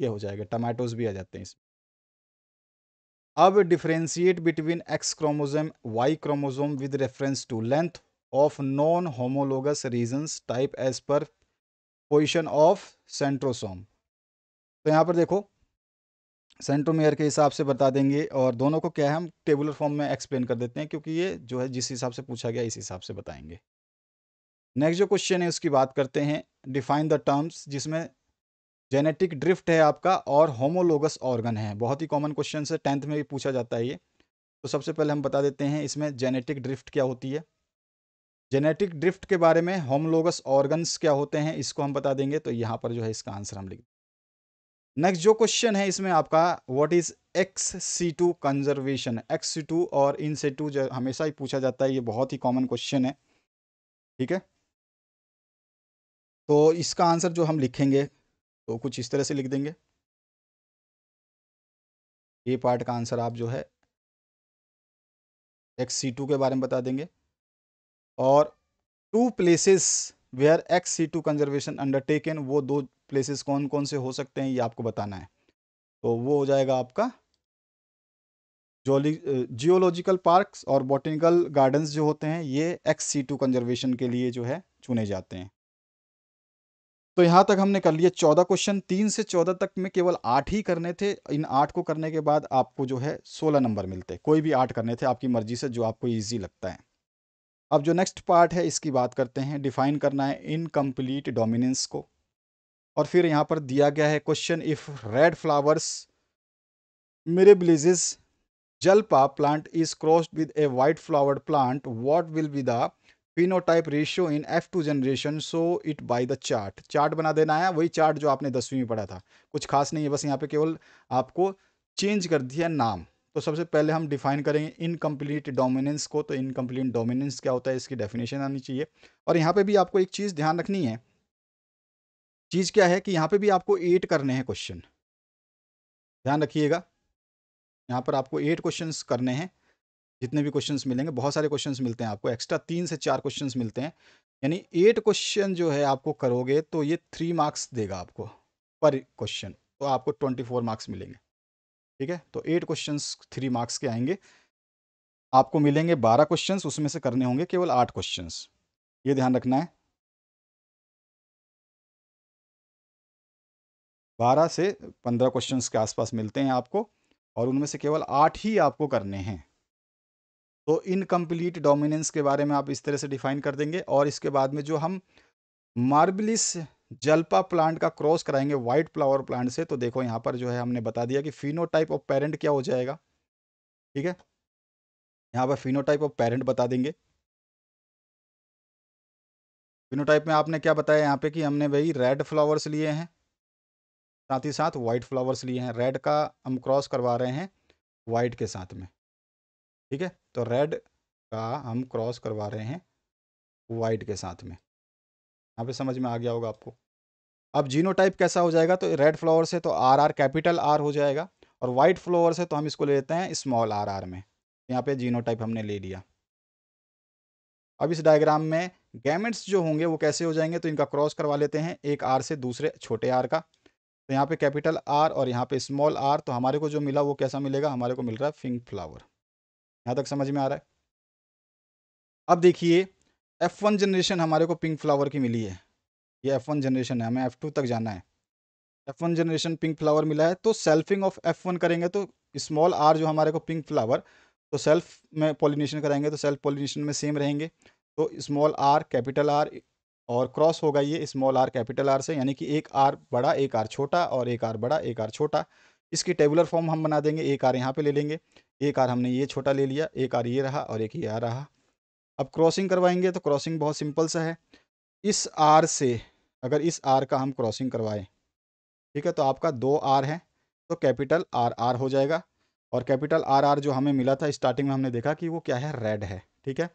ये हो जाएगा टमाटोज भी आ जाते हैं इसमें अब differentiate between X chromosome Y chromosome with reference to length of non homologous regions type as per position of centrosome तो यहाँ पर देखो सेंट्रोमेयर के हिसाब से बता देंगे और दोनों को क्या है हम टेबुलर फॉर्म में एक्सप्लेन कर देते हैं क्योंकि ये जो है जिस हिसाब से पूछा गया इस हिसाब से बताएंगे नेक्स्ट जो क्वेश्चन है उसकी बात करते हैं डिफाइन द टर्म्स जिसमें जेनेटिक ड्रिफ्ट है आपका और होमोलोगस ऑर्गन है बहुत ही कॉमन क्वेश्चन है टेंथ में भी पूछा जाता है ये तो सबसे पहले हम बता देते हैं इसमें जेनेटिक ड्रिफ्ट क्या होती है जेनेटिक ड्रिफ्ट के बारे में होमोलोगस ऑर्गन्स क्या होते हैं इसको हम बता देंगे तो यहाँ पर जो है इसका आंसर हम लिख नेक्स्ट जो क्वेश्चन है इसमें आपका what is ex situ conservation ex situ और इन सी टू जो हमेशा ही पूछा जाता है ये बहुत ही कॉमन क्वेश्चन है ठीक है तो इसका आंसर जो हम लिखेंगे तो कुछ इस तरह से लिख देंगे ये पार्ट का आंसर आप जो है एक्स सी टू के बारे में बता देंगे और two places where ex situ conservation undertaken वो दो प्लेसेस कौन कौन से हो सकते हैं ये आपको बताना है तो वो हो जाएगा आपका जोली जियोलॉजिकल पार्क्स और बॉटनिकल गार्डन्स जो होते हैं ये एक्स सी टू कंजर्वेशन के लिए जो है चुने जाते हैं तो यहाँ तक हमने कर लिए चौदह क्वेश्चन तीन से चौदह तक में केवल आठ ही करने थे इन आठ को करने के बाद आपको जो है सोलह नंबर मिलते कोई भी आठ करने थे आपकी मर्जी से जो आपको ईजी लगता है अब जो नेक्स्ट पार्ट है इसकी बात करते हैं डिफाइन करना है इनकम्प्लीट डोमिनेंस को और फिर यहाँ पर दिया गया है क्वेश्चन इफ़ रेड फ्लावर्स मेरे Mirabilis jalapa plant is crossed with a white flowered plant what will be the phenotype ratio in F two generation so it by the chart chart बना देना है वही चार्ट जो आपने दसवीं में पढ़ा था कुछ खास नहीं है बस यहाँ पे केवल आपको चेंज कर दिया नाम तो सबसे पहले हम डिफाइन करेंगे इनकम्प्लीट डोमिनेंस को तो इनकम्प्लीट डोमिनेंस क्या होता है इसकी डेफिनेशन आनी चाहिए और यहाँ पे भी आपको एक चीज़ ध्यान रखनी है चीज़ क्या है कि यहाँ पे भी आपको एट करने हैं क्वेश्चन ध्यान रखिएगा यहाँ पर आपको एट क्वेश्चंस करने हैं जितने भी क्वेश्चंस मिलेंगे बहुत सारे क्वेश्चंस मिलते हैं आपको एक्स्ट्रा तीन से चार क्वेश्चंस मिलते हैं यानी एट क्वेश्चन जो है आपको करोगे तो ये थ्री मार्क्स देगा आपको पर क्वेश्चन तो आपको ट्वेंटी फोर मार्क्स मिलेंगे ठीक है तो एट क्वेश्चन थ्री मार्क्स के आएंगे आपको मिलेंगे बारह क्वेश्चन उसमें से करने होंगे केवल आठ क्वेश्चन ये ध्यान रखना है बारह से पंद्रह क्वेश्चन के आसपास मिलते हैं आपको और उनमें से केवल आठ ही आपको करने हैं तो इनकम्प्लीट डोमिनेंस के बारे में आप इस तरह से डिफाइन कर देंगे और इसके बाद में जो हम मार्बलिस जल्पा प्लांट का क्रॉस कराएंगे व्हाइट फ्लावर प्लांट से तो देखो यहाँ पर जो है हमने बता दिया कि फिनोटाइप ऑफ पेरेंट क्या हो जाएगा ठीक है यहाँ पर फिनोटाइप ऑफ पेरेंट बता देंगे फिनोटाइप में आपने क्या बताया यहाँ पे कि हमने भाई रेड फ्लावर्स लिए हैं साथ ही साथ वाइट फ्लावर्स लिए हैं रेड का हम क्रॉस करवा रहे हैं वाइट के साथ में ठीक है तो रेड का हम क्रॉस करवा रहे हैं वाइट के साथ में यहाँ पे समझ में आ गया होगा आपको अब जीनो कैसा हो जाएगा तो रेड फ्लावर से तो आर आर कैपिटल आर हो जाएगा और वाइट फ्लावर से तो हम इसको ले लेते हैं स्मॉल आर आर में यहाँ पे जीनो हमने ले लिया अब इस डायग्राम में गैमेट्स जो होंगे वो कैसे हो जाएंगे तो इनका क्रॉस करवा लेते हैं एक आर से दूसरे छोटे आर का तो यहाँ पे कैपिटल आर और यहाँ पे स्मॉल आर तो हमारे को जो मिला वो कैसा मिलेगा हमारे को मिल रहा है फिंग फ्लावर यहाँ तक समझ में आ रहा है अब देखिए एफ वन जनरेशन हमारे को पिंक फ्लावर की मिली है ये एफ वन जनरेशन है हमें एफ टू तक जाना है F one generation pink flower मिला है तो सेल्फिंग ऑफ एफ वन करेंगे तो स्मॉल आर जो हमारे को पिंक फ्लावर तो सेल्फ में पॉलिनेशन कराएंगे तो सेल्फ पॉलिनेशन में सेम रहेंगे तो स्मॉल आर कैपिटल आर और क्रॉस होगा ये स्मॉल आर कैपिटल आर से यानी कि एक आर बड़ा एक आर छोटा और एक आर बड़ा एक आर छोटा इसकी टेबुलर फॉर्म हम बना देंगे एक आर यहाँ पे ले लेंगे एक आर हमने ये छोटा ले लिया एक आर ये रहा और एक ये आ रहा अब क्रॉसिंग करवाएंगे तो क्रॉसिंग बहुत सिंपल सा है इस आर से अगर इस आर का हम क्रॉसिंग करवाएं ठीक है तो आपका दो आर है तो कैपिटल आर आर हो जाएगा और कैपिटल आर आर जो हमें मिला था स्टार्टिंग में हमने देखा कि वो क्या है रेड है ठीक है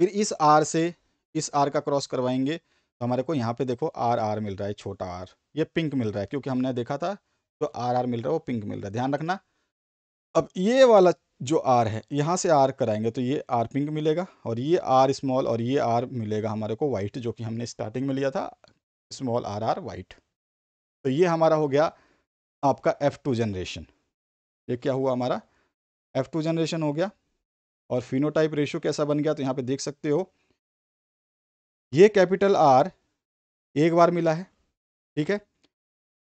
फिर इस आर से इस आर का क्रॉस करवाएंगे तो हमारे को यहाँ पे देखो आर आर मिल रहा है छोटा आर ये पिंक मिल रहा है क्योंकि हमने देखा था जो आर आर मिल रहा है वो पिंक मिल रहा है ध्यान रखना अब ये वाला जो आर है यहाँ से आर कराएंगे तो ये आर पिंक मिलेगा और ये आर स्मॉल और ये आर मिलेगा हमारे को वाइट जो कि हमने स्टार्टिंग में लिया था स्मॉल आर आर वाइट तो ये हमारा हो गया आपका एफ़ टू जनरेशन ये क्या हुआ हमारा एफ़ टू जनरेशन हो गया और फिनोटाइप रेशो कैसा बन गया तो यहाँ पे देख सकते हो ये कैपिटल आर एक बार मिला है ठीक है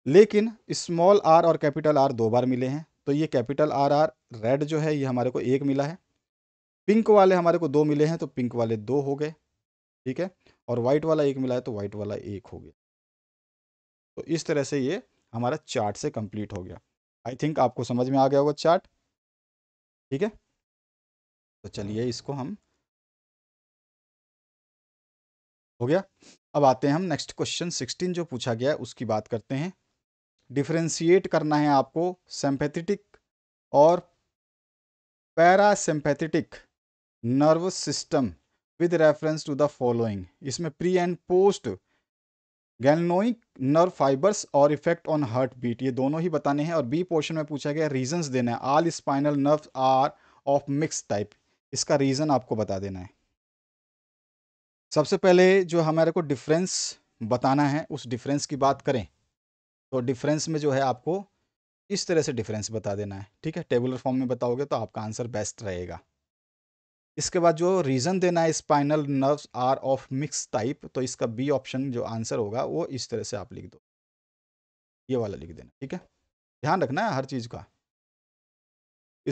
लेकिन स्मॉल आर और कैपिटल आर दो बार मिले हैं तो ये कैपिटल आर आर रेड जो है ये हमारे को एक मिला है पिंक वाले हमारे को दो मिले हैं तो पिंक वाले दो हो गए ठीक है और वाइट वाला एक मिला है तो वाइट वाला एक हो गया तो इस तरह से ये हमारा चार्ट से कंप्लीट हो गया आई थिंक आपको समझ में आ गया होगा चार्ट ठीक है तो चलिए इसको हम हो गया अब आते हैं हम नेक्स्ट क्वेश्चन सिक्सटीन जो पूछा गया है उसकी बात करते हैं डिफ्रेंशिएट करना है आपको सेम्पैथेटिक और parasympathetic nerve system with reference to the following इसमें pre and post ganglionic nerve fibres और इफेक्ट ऑन हार्ट बीट ये दोनों ही बताने हैं और बी पोर्शन में पूछा गया रीजंस देना है all spinal nerve are of mix type इसका रीज़न आपको बता देना है सबसे पहले जो हमारे को डिफरेंस बताना है उस डिफरेंस की बात करें तो डिफरेंस में जो है आपको इस तरह से डिफरेंस बता देना है ठीक है टेबुलर फॉर्म में बताओगे तो आपका आंसर बेस्ट रहेगा इसके बाद जो रीज़न देना है spinal nerves are of mix type तो इसका बी ऑप्शन जो आंसर होगा वो इस तरह से आप लिख दो ये वाला लिख देना ठीक है ध्यान रखना है हर चीज़ का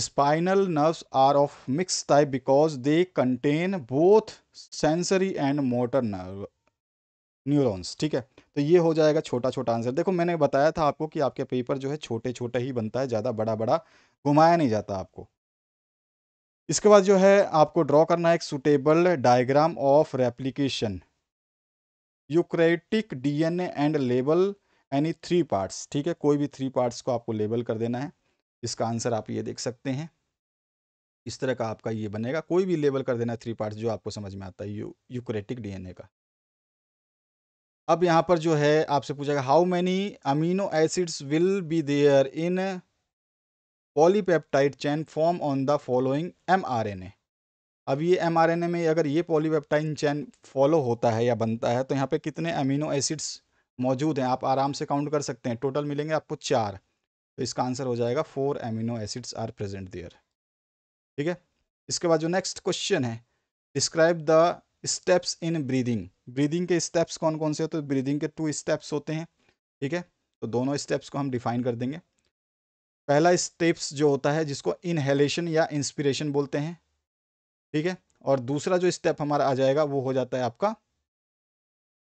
spinal nerves are of mix type because they contain both sensory and motor nerve neurons ठीक है तो ये हो जाएगा छोटा छोटा आंसर देखो मैंने बताया था आपको कि आपके पेपर जो है छोटे छोटे ही बनता है ज़्यादा बड़ा बड़ा घुमाया नहीं जाता आपको इसके बाद जो है आपको ड्रॉ करना है एक suitable diagram of replication eukaryotic D and label any three parts ठीक है कोई भी थ्री पार्ट्स को आपको लेबल कर देना है इसका आंसर आप ये देख सकते हैं इस तरह का आपका ये बनेगा कोई भी लेबल कर देना थ्री पार्ट्स जो आपको समझ में आता है यू यूक्रेटिक डीएनए का अब यहाँ पर जो है आपसे पूछा गया how many amino acids will be there in polypeptide chain form on the following M अब ये एम में अगर ये पॉलीपेप्टाइन चैन फॉलो होता है या बनता है तो यहाँ पे कितने अमीनो एसिड्स मौजूद हैं आप आराम से काउंट कर सकते हैं टोटल मिलेंगे आपको चार तो इसका आंसर हो जाएगा four amino acids are present there ठीक है इसके बाद जो नेक्स्ट क्वेश्चन है describe the steps in breathing breathing के स्टेप्स कौन कौन से होते हैं ब्रीदिंग तो के टू स्टेप्स होते हैं ठीक है तो दोनों स्टेप्स को हम डिफाइन कर देंगे पहला स्टेप्स जो होता है जिसको इनहेलेशन या इंस्पिरेशन बोलते हैं ठीक है और दूसरा जो स्टेप हमारा आ जाएगा वो हो जाता है आपका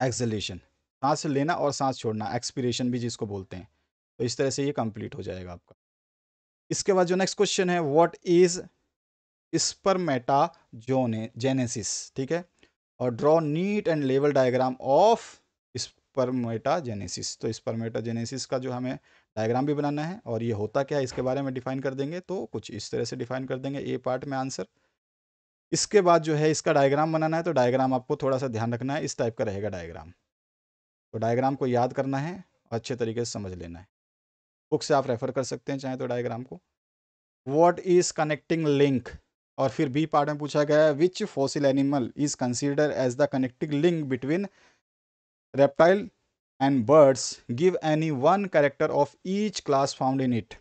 एक्सलेशन सांस लेना और सांस छोड़ना एक्सपिरेशन भी जिसको बोलते हैं तो इस तरह से ये कंप्लीट हो जाएगा आपका इसके बाद जो नेक्स्ट क्वेश्चन है व्हाट इज स्पर्मेटा जेनेसिस ठीक है और ड्रॉ नीट एंड लेवल डायग्राम ऑफ जेनेसिस तो जेनेसिस का जो हमें डायग्राम भी बनाना है और ये होता क्या है इसके बारे में डिफाइन कर देंगे तो कुछ इस तरह से डिफाइन कर देंगे ए पार्ट में आंसर इसके बाद जो है इसका डायग्राम बनाना है तो डायग्राम आपको थोड़ा सा ध्यान रखना है इस टाइप का रहेगा डायग्राम तो डायग्राम को याद करना है अच्छे तरीके से समझ लेना है बुक से आप रेफर कर सकते हैं चाहे तो डायग्राम को वॉट इज कनेक्टिंग लिंक और फिर बी पार्ट में पूछा गया है which fossil animal is consider as the connecting link between reptile and birds give any one character of each class found in it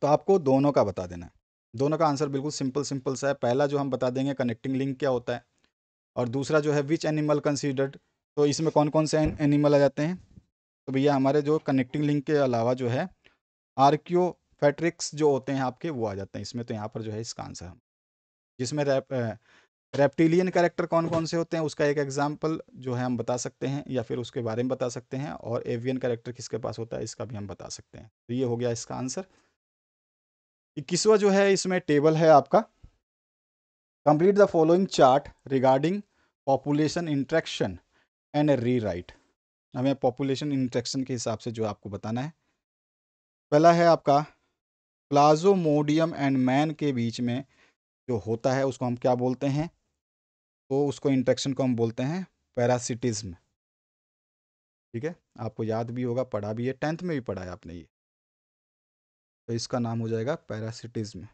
तो आपको दोनों का बता देना है दोनों का आंसर बिल्कुल सिंपल सिंपल सा है पहला जो हम बता देंगे कनेक्टिंग लिंक क्या होता है और दूसरा जो है विच एनिमल कंसिडर्ड तो इसमें कौन कौन से एनिमल आ जाते हैं तो भैया हमारे जो कनेक्टिंग लिंक के अलावा जो है आर्क्यो फैट्रिक्स जो होते हैं आपके वो आ जाते हैं इसमें तो यहाँ पर जो है इसका आंसर हम जिसमें रैप रेप्टिलियन कैरेक्टर कौन कौन से होते हैं उसका एक एग्जाम्पल जो है हम बता सकते हैं या फिर उसके बारे में बता सकते हैं और एवियन कैरेक्टर किसके पास होता है इसका भी हम बता सकते हैं तो ये हो गया इसका आंसर इक्कीसवा जो है इसमें टेबल है आपका complete the following chart regarding population interaction and rewrite हमें पॉपुलेशन इंट्रैक्शन के हिसाब से जो आपको बताना है पहला है आपका प्लाजोमोडियम एंड मैन के बीच में जो होता है उसको हम क्या बोलते हैं तो उसको इंट्रैक्शन को हम बोलते हैं पैरासिटिज्म ठीक है आपको याद भी होगा पढ़ा भी है टेंथ में भी पढ़ा है आपने ये तो इसका नाम हो जाएगा पैरासिटिज्म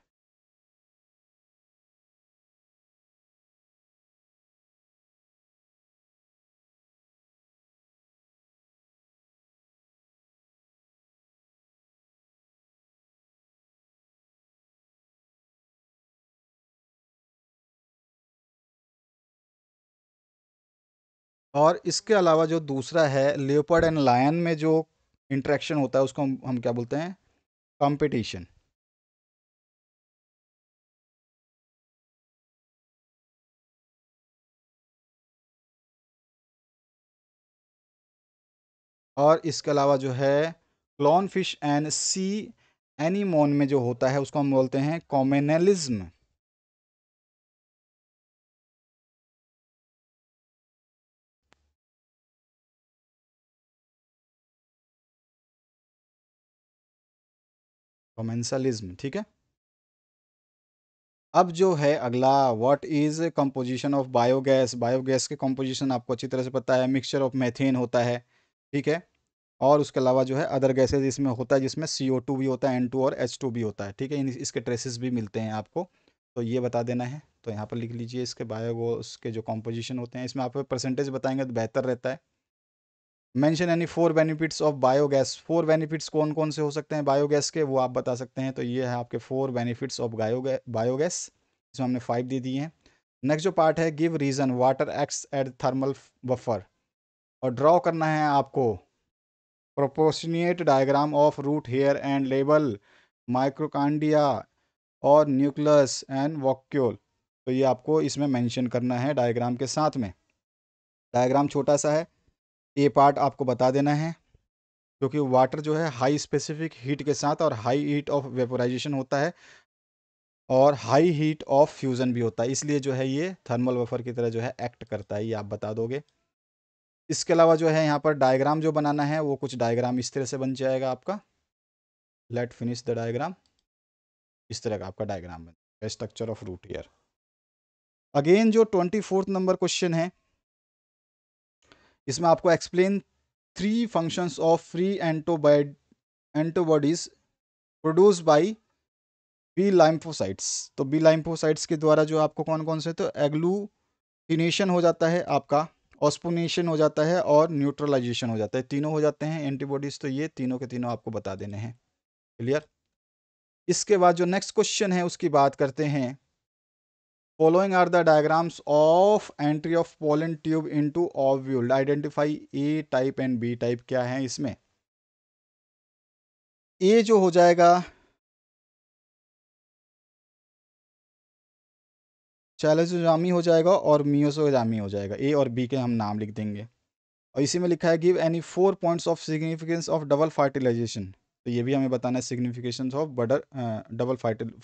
और इसके अलावा जो दूसरा है लियोपर्ड एंड लायन में जो इंट्रैक्शन होता है उसको हम, हम क्या बोलते हैं कंपटीशन और इसके अलावा जो है clown fish and sea anemone में जो होता है उसको हम बोलते हैं कॉमेनलिज्म कॉमेंसलिज्म ठीक है अब जो है अगला what is composition of biogas biogas के कंपोजिशन आपको अच्छी तरह से पता है मिक्सचर ऑफ मेथेन होता है ठीक है और उसके अलावा जो है अदर गैसेज इसमें होता है जिसमें सी ओ टू भी होता है एन टू और एच टू भी होता है ठीक है इसके ट्रेसेस भी मिलते हैं आपको तो ये बता देना है तो यहाँ पर लिख लीजिए इसके बायोगोस के जो कॉम्पोजिशन होते हैं इसमें आप परसेंटेज बताएंगे तो बेहतर रहता है मेंशन यानी four benefits of biogas four benefits कौन कौन से हो सकते हैं बायोगैस के वो आप बता सकते हैं तो ये है आपके फोर बेनिफिट्स ऑफ बायोगैस इसमें हमने फाइव दे दिए हैं नेक्स्ट जो पार्ट है give reason water exerts thermal buffer और ड्रॉ करना है आपको proportionate diagram of root hair and label माइक्रोकांडिया और न्यूक्लस एंड वॉक्यूल तो ये आपको इसमें मेंशन करना है डायग्राम के साथ में डायग्राम छोटा सा है ये पार्ट आपको बता देना है क्योंकि वाटर जो है हाई स्पेसिफिक हीट के साथ और हाई हीट ऑफ वेपोराइजेशन होता है और हाई हीट ऑफ फ्यूज़न भी होता है इसलिए जो है ये थर्मल वफर की तरह जो है एक्ट करता है ये आप बता दोगे इसके अलावा जो है यहाँ पर डायग्राम जो बनाना है वो कुछ डायग्राम इस तरह से बन जाएगा आपका लेट फिनिश द डायग्राम इस तरह का आपका डायग्राम बन जाएगा structure of root hair again जो ट्वेंटी फोर्थ नंबर क्वेश्चन है इसमें आपको explain three functions of free antibody antibodies produce by B lymphocytes तो बी लाइम्फोसाइट्स के द्वारा जो आपको कौन कौन से तो एग्लूटिनेशन हो जाता है आपका ऑस्पोनेशन हो जाता है और न्यूट्रलाइजेशन हो जाता है तीनों हो जाते हैं एंटीबॉडीज़ तो ये तीनों के तीनों आपको बता देने हैं क्लियर इसके बाद जो नेक्स्ट क्वेश्चन है उसकी बात करते हैं Following are the diagrams of entry of pollen tube into ovule. Identify A type and B type क्या है इसमें ए जो हो जाएगा चैलेजामी हो जाएगा और मियोसोजामी हो जाएगा ए और बी के हम नाम लिख देंगे और इसी में लिखा है give any four points of significance of double fertilization तो ये भी हमें बताना है सिग्निफिकेशन ऑफ बडर डबल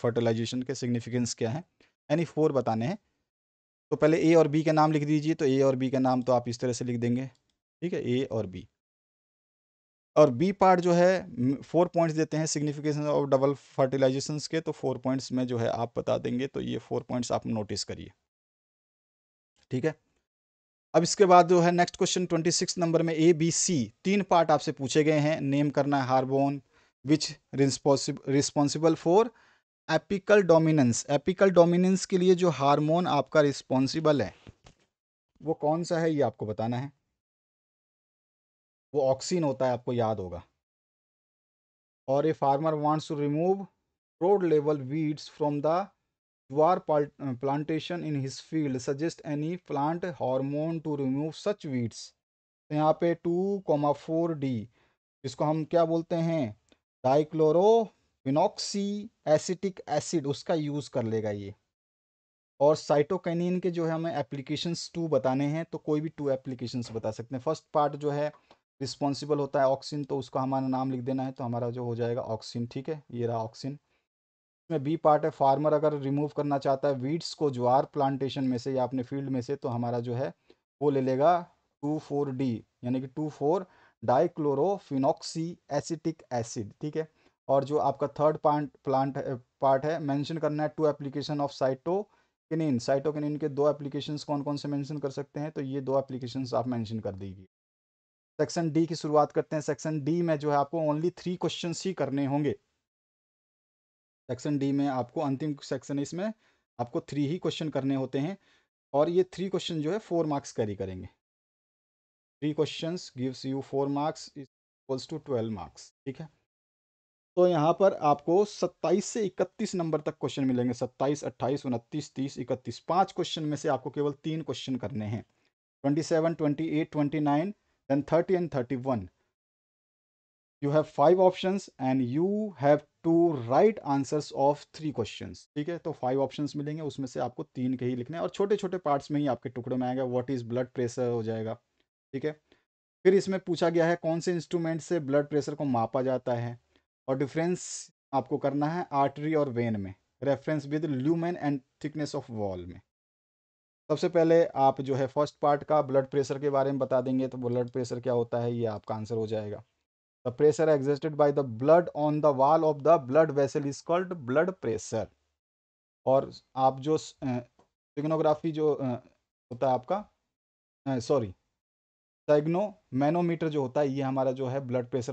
फर्टिलाइजेशन के सिग्निफिकेंस क्या है यानी फोर बताने हैं तो पहले ए और बी के नाम लिख दीजिए तो ए और बी का नाम तो आप इस तरह से लिख देंगे ठीक है ए और बी और बी पार्ट जो है फोर पॉइंट्स देते हैं सिग्निफिकेशन ऑफ डबल फर्टिलाइजेशन के तो फोर पॉइंट्स में जो है आप बता देंगे तो ये फोर पॉइंट्स आप नोटिस करिए ठीक है अब इसके बाद जो है next question twenty six number में ए बी सी तीन पार्ट आपसे पूछे गए हैं नेम करना है hormone which responsible for apical dominance apical dominance के लिए जो हार्मोन आपका रिस्पॉन्सिबल है वो कौन सा है ये आपको बताना है वो ऑक्सीन होता है आपको याद होगा और a farmer wants to remove broad leaved weeds from the jowar plantation in his field suggest any plant hormone to remove such weeds तो यहाँ पे टू कोमा फोर डी इसको हम क्या बोलते हैं डाइक्लोरो विनोक्सी एसिटिक एसिड उसका यूज़ कर लेगा ये और साइटोकैनिन के जो है हमें एप्लीकेशंस टू बताने हैं तो कोई भी टू एप्लीकेशंस बता सकते हैं फर्स्ट पार्ट जो है रिस्पॉन्सिबल होता है ऑक्सिन तो उसका हमारा नाम लिख देना है तो हमारा जो हो जाएगा ऑक्सिन ठीक है ये रहा ऑक्सिन इसमें बी पार्ट है फार्मर अगर रिमूव करना चाहता है वीड्स को ज्वार प्लांटेशन में से या अपने फील्ड में से तो हमारा जो है वो ले लेगा टू फोर डी यानी कि two four dichlorophenoxy acetic acid ठीक है और जो आपका थर्ड पार्ट प्लांट पार्ट है मेंशन करना है two application of cyto cyto cytokinin के दो एप्लीकेशन कौन कौन से मेंशन कर सकते हैं तो ये दो एप्लीकेशन आप मेंशन कर दीजिए सेक्शन डी की शुरुआत करते हैं सेक्शन डी में जो है आपको ओनली थ्री क्वेश्चन ही करने होंगे सेक्शन डी में आपको अंतिम सेक्शन इसमें आपको थ्री ही क्वेश्चन करने होते हैं और ये थ्री क्वेश्चन जो है फोर मार्क्स कैरी करेंगे three question gives you four marks is to twelve marks ठीक है तो यहाँ पर आपको 27 से 31 नंबर तक क्वेश्चन मिलेंगे 27, 28, 29, 30, 31 पांच क्वेश्चन में से आपको केवल तीन क्वेश्चन करने हैं 27, 28, 29, thirty 30 thirty 31. You have five option and you have to write answers of three question ठीक है तो फाइव ऑप्शन मिलेंगे उसमें से आपको तीन के ही लिखने हैं और छोटे छोटे पार्ट्स में ही आपके टुकड़े में आएगा व्हाट इज ब्लड प्रेशर हो जाएगा ठीक है फिर इसमें पूछा गया है कौन से इंस्ट्रूमेंट से ब्लड प्रेशर को मापा जाता है और डिफरेंस आपको करना है आर्टरी और वेन में reference with lumen and thickness of wall में सबसे पहले आप जो है फर्स्ट पार्ट का ब्लड प्रेशर के बारे में बता देंगे तो ब्लड प्रेशर क्या होता है ये आपका आंसर हो जाएगा the pressure existed by the blood on the wall of the blood vessel is called blood pressure और आप जो सिग्नोग्राफी जो होता है आपका सॉरी मैनोमीटर जो होता है ये हमारा जो है ब्लड प्रेशर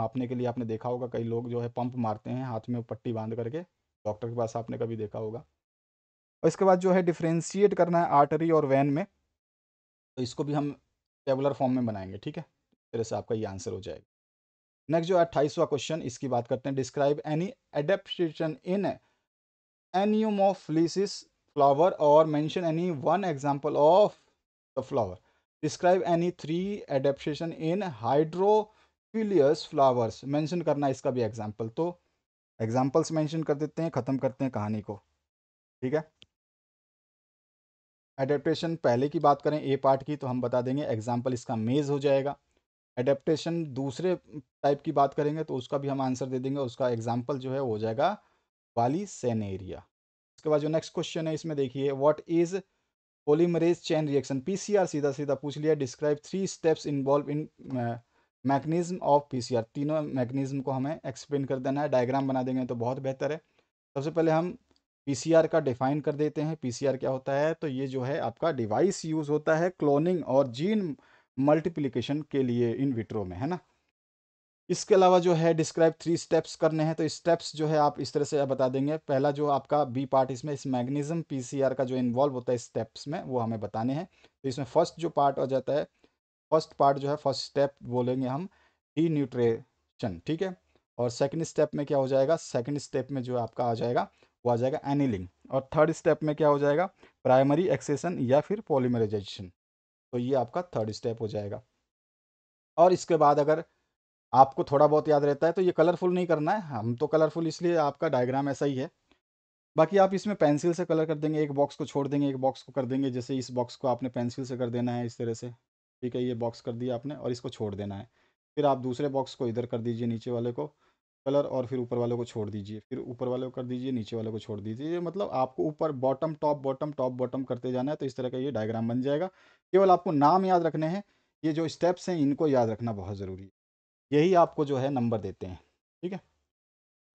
मापने के लिए आपने देखा होगा कई लोग जो है पंप मारते हैं हाथ में पट्टी बांध करके डॉक्टर के पास आपने कभी देखा होगा और इसके बाद जो है डिफ्रेंशिएट करना है आर्टरी और वैन में तो इसको भी हम टेबुलर फॉर्म में बनाएंगे ठीक है फिर से आपका ये आंसर हो जाएगा नेक्स्ट जो है अट्ठाईसवा क्वेश्चन इसकी बात करते हैं describe any adaptation in anemophilous flower और mention any one example of the flower describe any three adaptation in hydrophilous flowers mention करना इसका भी एग्जाम्पल तो एग्जाम्पल्स मैंशन कर देते हैं ख़त्म करते हैं कहानी को ठीक है एडेप्टेशन पहले की बात करें ए पार्ट की तो हम बता देंगे एग्जाम्पल इसका मेज़ हो जाएगा एडेप्टेशन दूसरे टाइप की बात करेंगे तो उसका भी हम आंसर दे देंगे उसका एग्जाम्पल जो है वो हो जाएगा वाली सेनेरिया उसके बाद जो नेक्स्ट क्वेश्चन है इसमें देखिए what is polymerase chain reaction PCR सीधा सीधा पूछ लिया describe three steps involve in mechanism of PCR तीनों मैकनिज्म को हमें एक्सप्लेन कर देना है डायग्राम बना देंगे तो बहुत बेहतर है सबसे पहले हम पीसीआर का डिफाइन कर देते हैं पीसीआर क्या होता है तो ये जो है आपका डिवाइस यूज़ होता है क्लोनिंग और जीन मल्टीप्लीकेशन के लिए इन विट्रो में है ना इसके अलावा जो है डिस्क्राइब थ्री स्टेप्स करने हैं तो स्टेप्स जो है आप इस तरह से बता देंगे पहला जो आपका बी पार्ट इसमें इस मैग्नीजम पीसीआर का जो इन्वॉल्व होता है स्टेप्स में वो हमें बताने हैं तो इसमें फर्स्ट जो पार्ट हो जाता है फर्स्ट पार्ट जो है फर्स्ट स्टेप बोलेंगे हम डी न्यूट्रेशन ठीक है और सेकेंड स्टेप में क्या हो जाएगा सेकेंड स्टेप में जो आपका आ जाएगा वो आ जाएगा एनिलिंग और थर्ड स्टेप में क्या हो जाएगा प्राइमरी एक्सेसन या फिर पॉलीमराइजेशन तो ये आपका थर्ड स्टेप हो जाएगा और इसके बाद अगर आपको थोड़ा बहुत याद रहता है तो ये कलरफुल नहीं करना है हम तो कलरफुल इसलिए आपका डायग्राम ऐसा ही है बाकी आप इसमें पेंसिल से कलर कर देंगे एक बॉक्स को छोड़ देंगे एक बॉक्स को कर देंगे जैसे इस बॉक्स को आपने पेंसिल से कर देना है इस तरह से ठीक है ये बॉक्स कर दिया आपने और इसको छोड़ देना है फिर आप दूसरे बॉक्स को इधर कर दीजिए नीचे वाले को कलर और फिर ऊपर वाले को छोड़ दीजिए फिर ऊपर वाले को कर दीजिए नीचे वाले को छोड़ दीजिए मतलब आपको ऊपर bottom top bottom top bottom करते जाना है तो इस तरह का ये डायग्राम बन जाएगा केवल आपको नाम याद रखने हैं ये जो स्टेप्स हैं इनको याद रखना बहुत ज़रूरी है यही आपको जो है नंबर देते हैं ठीक है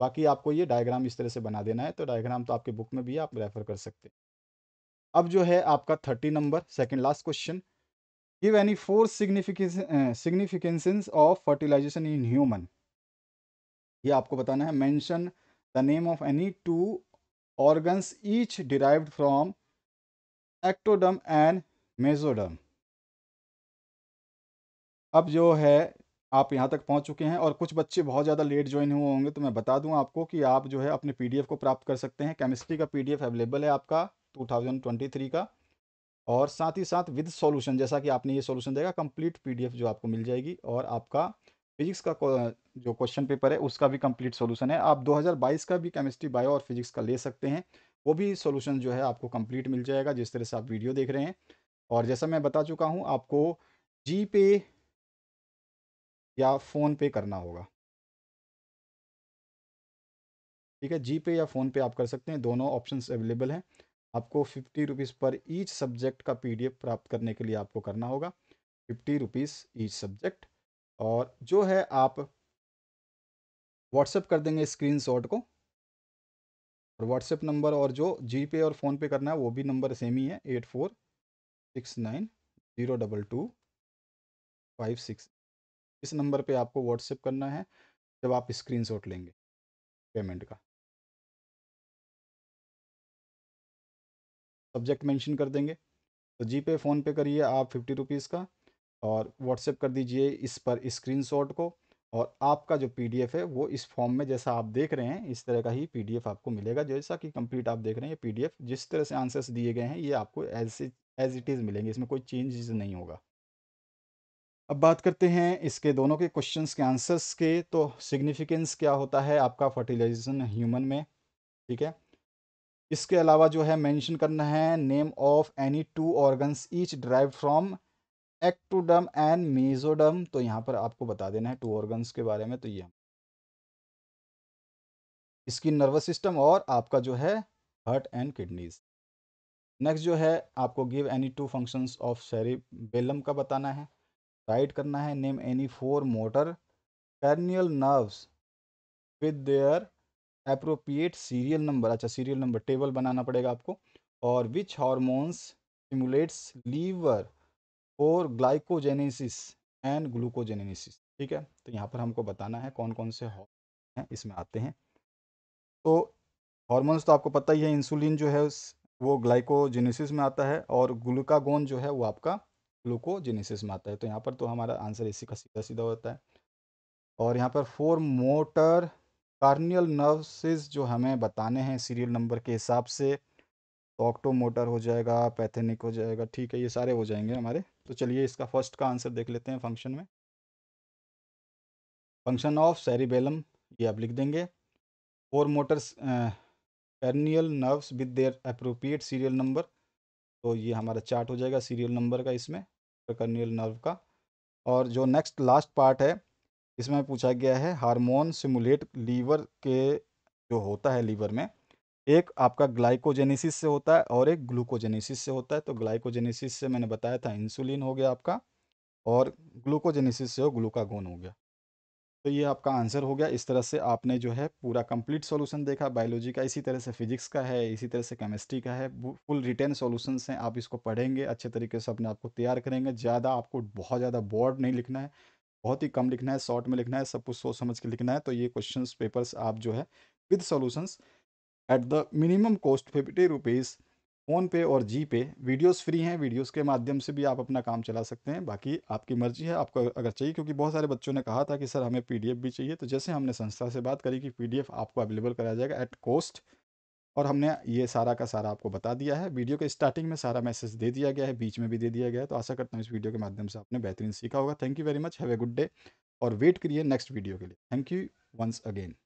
बाकी आपको ये डायग्राम इस तरह से बना देना है तो डायग्राम तो आपके बुक में भी आप रेफर कर सकते हैं अब जो है आपका thirty number second last question give any four significance of fertilization in human ये आपको बताना है mention the name of any two organs each derive from ectoderm and mesoderm अब जो है आप यहाँ तक पहुँच चुके हैं और कुछ बच्चे बहुत ज़्यादा लेट ज्वाइन हुए होंगे तो मैं बता दूँ आपको कि आप जो है अपने पी को प्राप्त कर सकते हैं केमिस्ट्री का पी अवेलेबल है आपका टू का और साथ ही साथ विद सॉल्यूशन जैसा कि आपने ये सॉल्यूशन देगा कंप्लीट पीडीएफ जो आपको मिल जाएगी और आपका फिजिक्स का जो क्वेश्चन पेपर है उसका भी कंप्लीट सॉल्यूशन है आप 2022 का भी केमिस्ट्री बायो और फिजिक्स का ले सकते हैं वो भी सॉल्यूशन जो है आपको कंप्लीट मिल जाएगा जिस तरह से आप वीडियो देख रहे हैं और जैसा मैं बता चुका हूँ आपको जी पे या फ़ोन पे करना होगा ठीक है जी पे या फ़ोन पे आप कर सकते हैं दोनों ऑप्शंस अवेलेबल हैं आपको fifty rupees per each subject का पीडीएफ प्राप्त करने के लिए आपको करना होगा फिफ्टी रुपीज़ ईच सब्जेक्ट और जो है आप व्हाट्सएप कर देंगे स्क्रीन को और व्हाट्सएप नंबर और जो जी पे और फ़ोनपे करना है वो भी नंबर सेम ही है eight four six nine zero double two five six इस नंबर पे आपको व्हाट्सएप करना है जब आप स्क्रीनशॉट लेंगे पेमेंट का सब्जेक्ट मेंशन कर देंगे तो जी पे फ़ोन पे करिए आप फिफ्टी रुपीज़ का और व्हाट्सएप कर दीजिए इस पर स्क्रीनशॉट को और आपका जो पीडीएफ है वो इस फॉर्म में जैसा आप देख रहे हैं इस तरह का ही पीडीएफ आपको मिलेगा जैसा कि कंप्लीट आप देख रहे हैं पीडीएफ जिस तरह से आंसर्स दिए गए हैं ये आपको एज एज इट इज़ मिलेंगे इसमें कोई चेंजेस नहीं होगा अब बात करते हैं इसके दोनों के क्वेश्चंस के आंसर्स के तो सिग्निफिकेंस क्या होता है आपका फर्टिलाइजेशन ह्यूमन में ठीक है इसके अलावा जो है मेंशन करना है name of any two organs each derive from ectoderm and mesoderm तो यहाँ पर आपको बता देना है टू ऑर्गन्स के बारे में तो ये इसकी नर्वस सिस्टम और आपका जो है हार्ट एंड किडनीज नेक्स्ट जो है आपको give any two functions of बेलम का बताना है राइट करना है name any four motor cranial nerves with their appropriate serial number अच्छा सीरियल नंबर टेबल बनाना पड़ेगा आपको और which hormones stimulates liver for glycogenesis and gluconeogenesis ठीक है तो यहाँ पर हमको बताना है कौन कौन से हैं इसमें आते हैं तो हार्मोन्स तो आपको पता ही है इंसुलिन जो है वो ग्लाइकोजेनेसिस में आता है और ग्लूकागोन जो है वो आपका ग्लूकोजेनेसिस में आता है तो यहाँ पर तो हमारा आंसर इसी का सीधा सीधा होता है और यहाँ पर फोर मोटर कार्नियल नर्वसेस जो हमें बताने हैं सीरियल नंबर के हिसाब से तो मोटर हो जाएगा पैथेनिक हो जाएगा ठीक है ये सारे हो जाएंगे हमारे तो चलिए इसका फर्स्ट का आंसर देख लेते हैं फंक्शन में फंक्शन ऑफ सेरिबेलम ये आप लिख देंगे four motors cranial nerves with their appropriate serial number तो ये हमारा चार्ट हो जाएगा सीरियल नंबर का इसमें कर्नियल नर्व का और जो नेक्स्ट लास्ट पार्ट है इसमें पूछा गया है हार्मोन सिमुलेट लीवर के जो होता है लीवर में एक आपका ग्लाइकोजेनेसिस से होता है और एक ग्लूकोजेनेसिस से होता है तो ग्लाइकोजेनेसिस से मैंने बताया था इंसुलिन हो गया आपका और ग्लूकोजेनेसिस से हो ग्लूकागोन हो गया तो ये आपका आंसर हो गया इस तरह से आपने जो है पूरा कंप्लीट सॉल्यूशन देखा बायोलॉजी का इसी तरह से फिजिक्स का है इसी तरह से केमिस्ट्री का है फुल रिटर्न सॉल्यूशंस हैं आप इसको पढ़ेंगे अच्छे तरीके से अपने आप को तैयार करेंगे ज़्यादा आपको बहुत ज़्यादा बॉर्ड नहीं लिखना है बहुत ही कम लिखना है शॉर्ट में लिखना है सब कुछ सोच समझ के लिखना है तो ये क्वेश्चन पेपर्स आप जो है with solutions at the minimum cost fifty rupees PhonePe और जी पे वीडियोस फ्री हैं वीडियोस के माध्यम से भी आप अपना काम चला सकते हैं बाकी आपकी मर्ज़ी है आपको अगर चाहिए क्योंकि बहुत सारे बच्चों ने कहा था कि सर हमें पीडीएफ भी चाहिए तो जैसे हमने संस्था से बात करी कि पीडीएफ आपको अवेलेबल कराया जाएगा एट कॉस्ट और हमने ये सारा का सारा आपको बता दिया है वीडियो के स्टार्टिंग में सारा मैसेज दे दिया गया है बीच में भी दे दिया गया है तो आशा करता हूँ इस वीडियो के माध्यम से आपने बेहतरीन सीखा होगा thank you very much have a good day और वेट करिए नेक्स्ट वीडियो के लिए थैंक यू वंस अगेन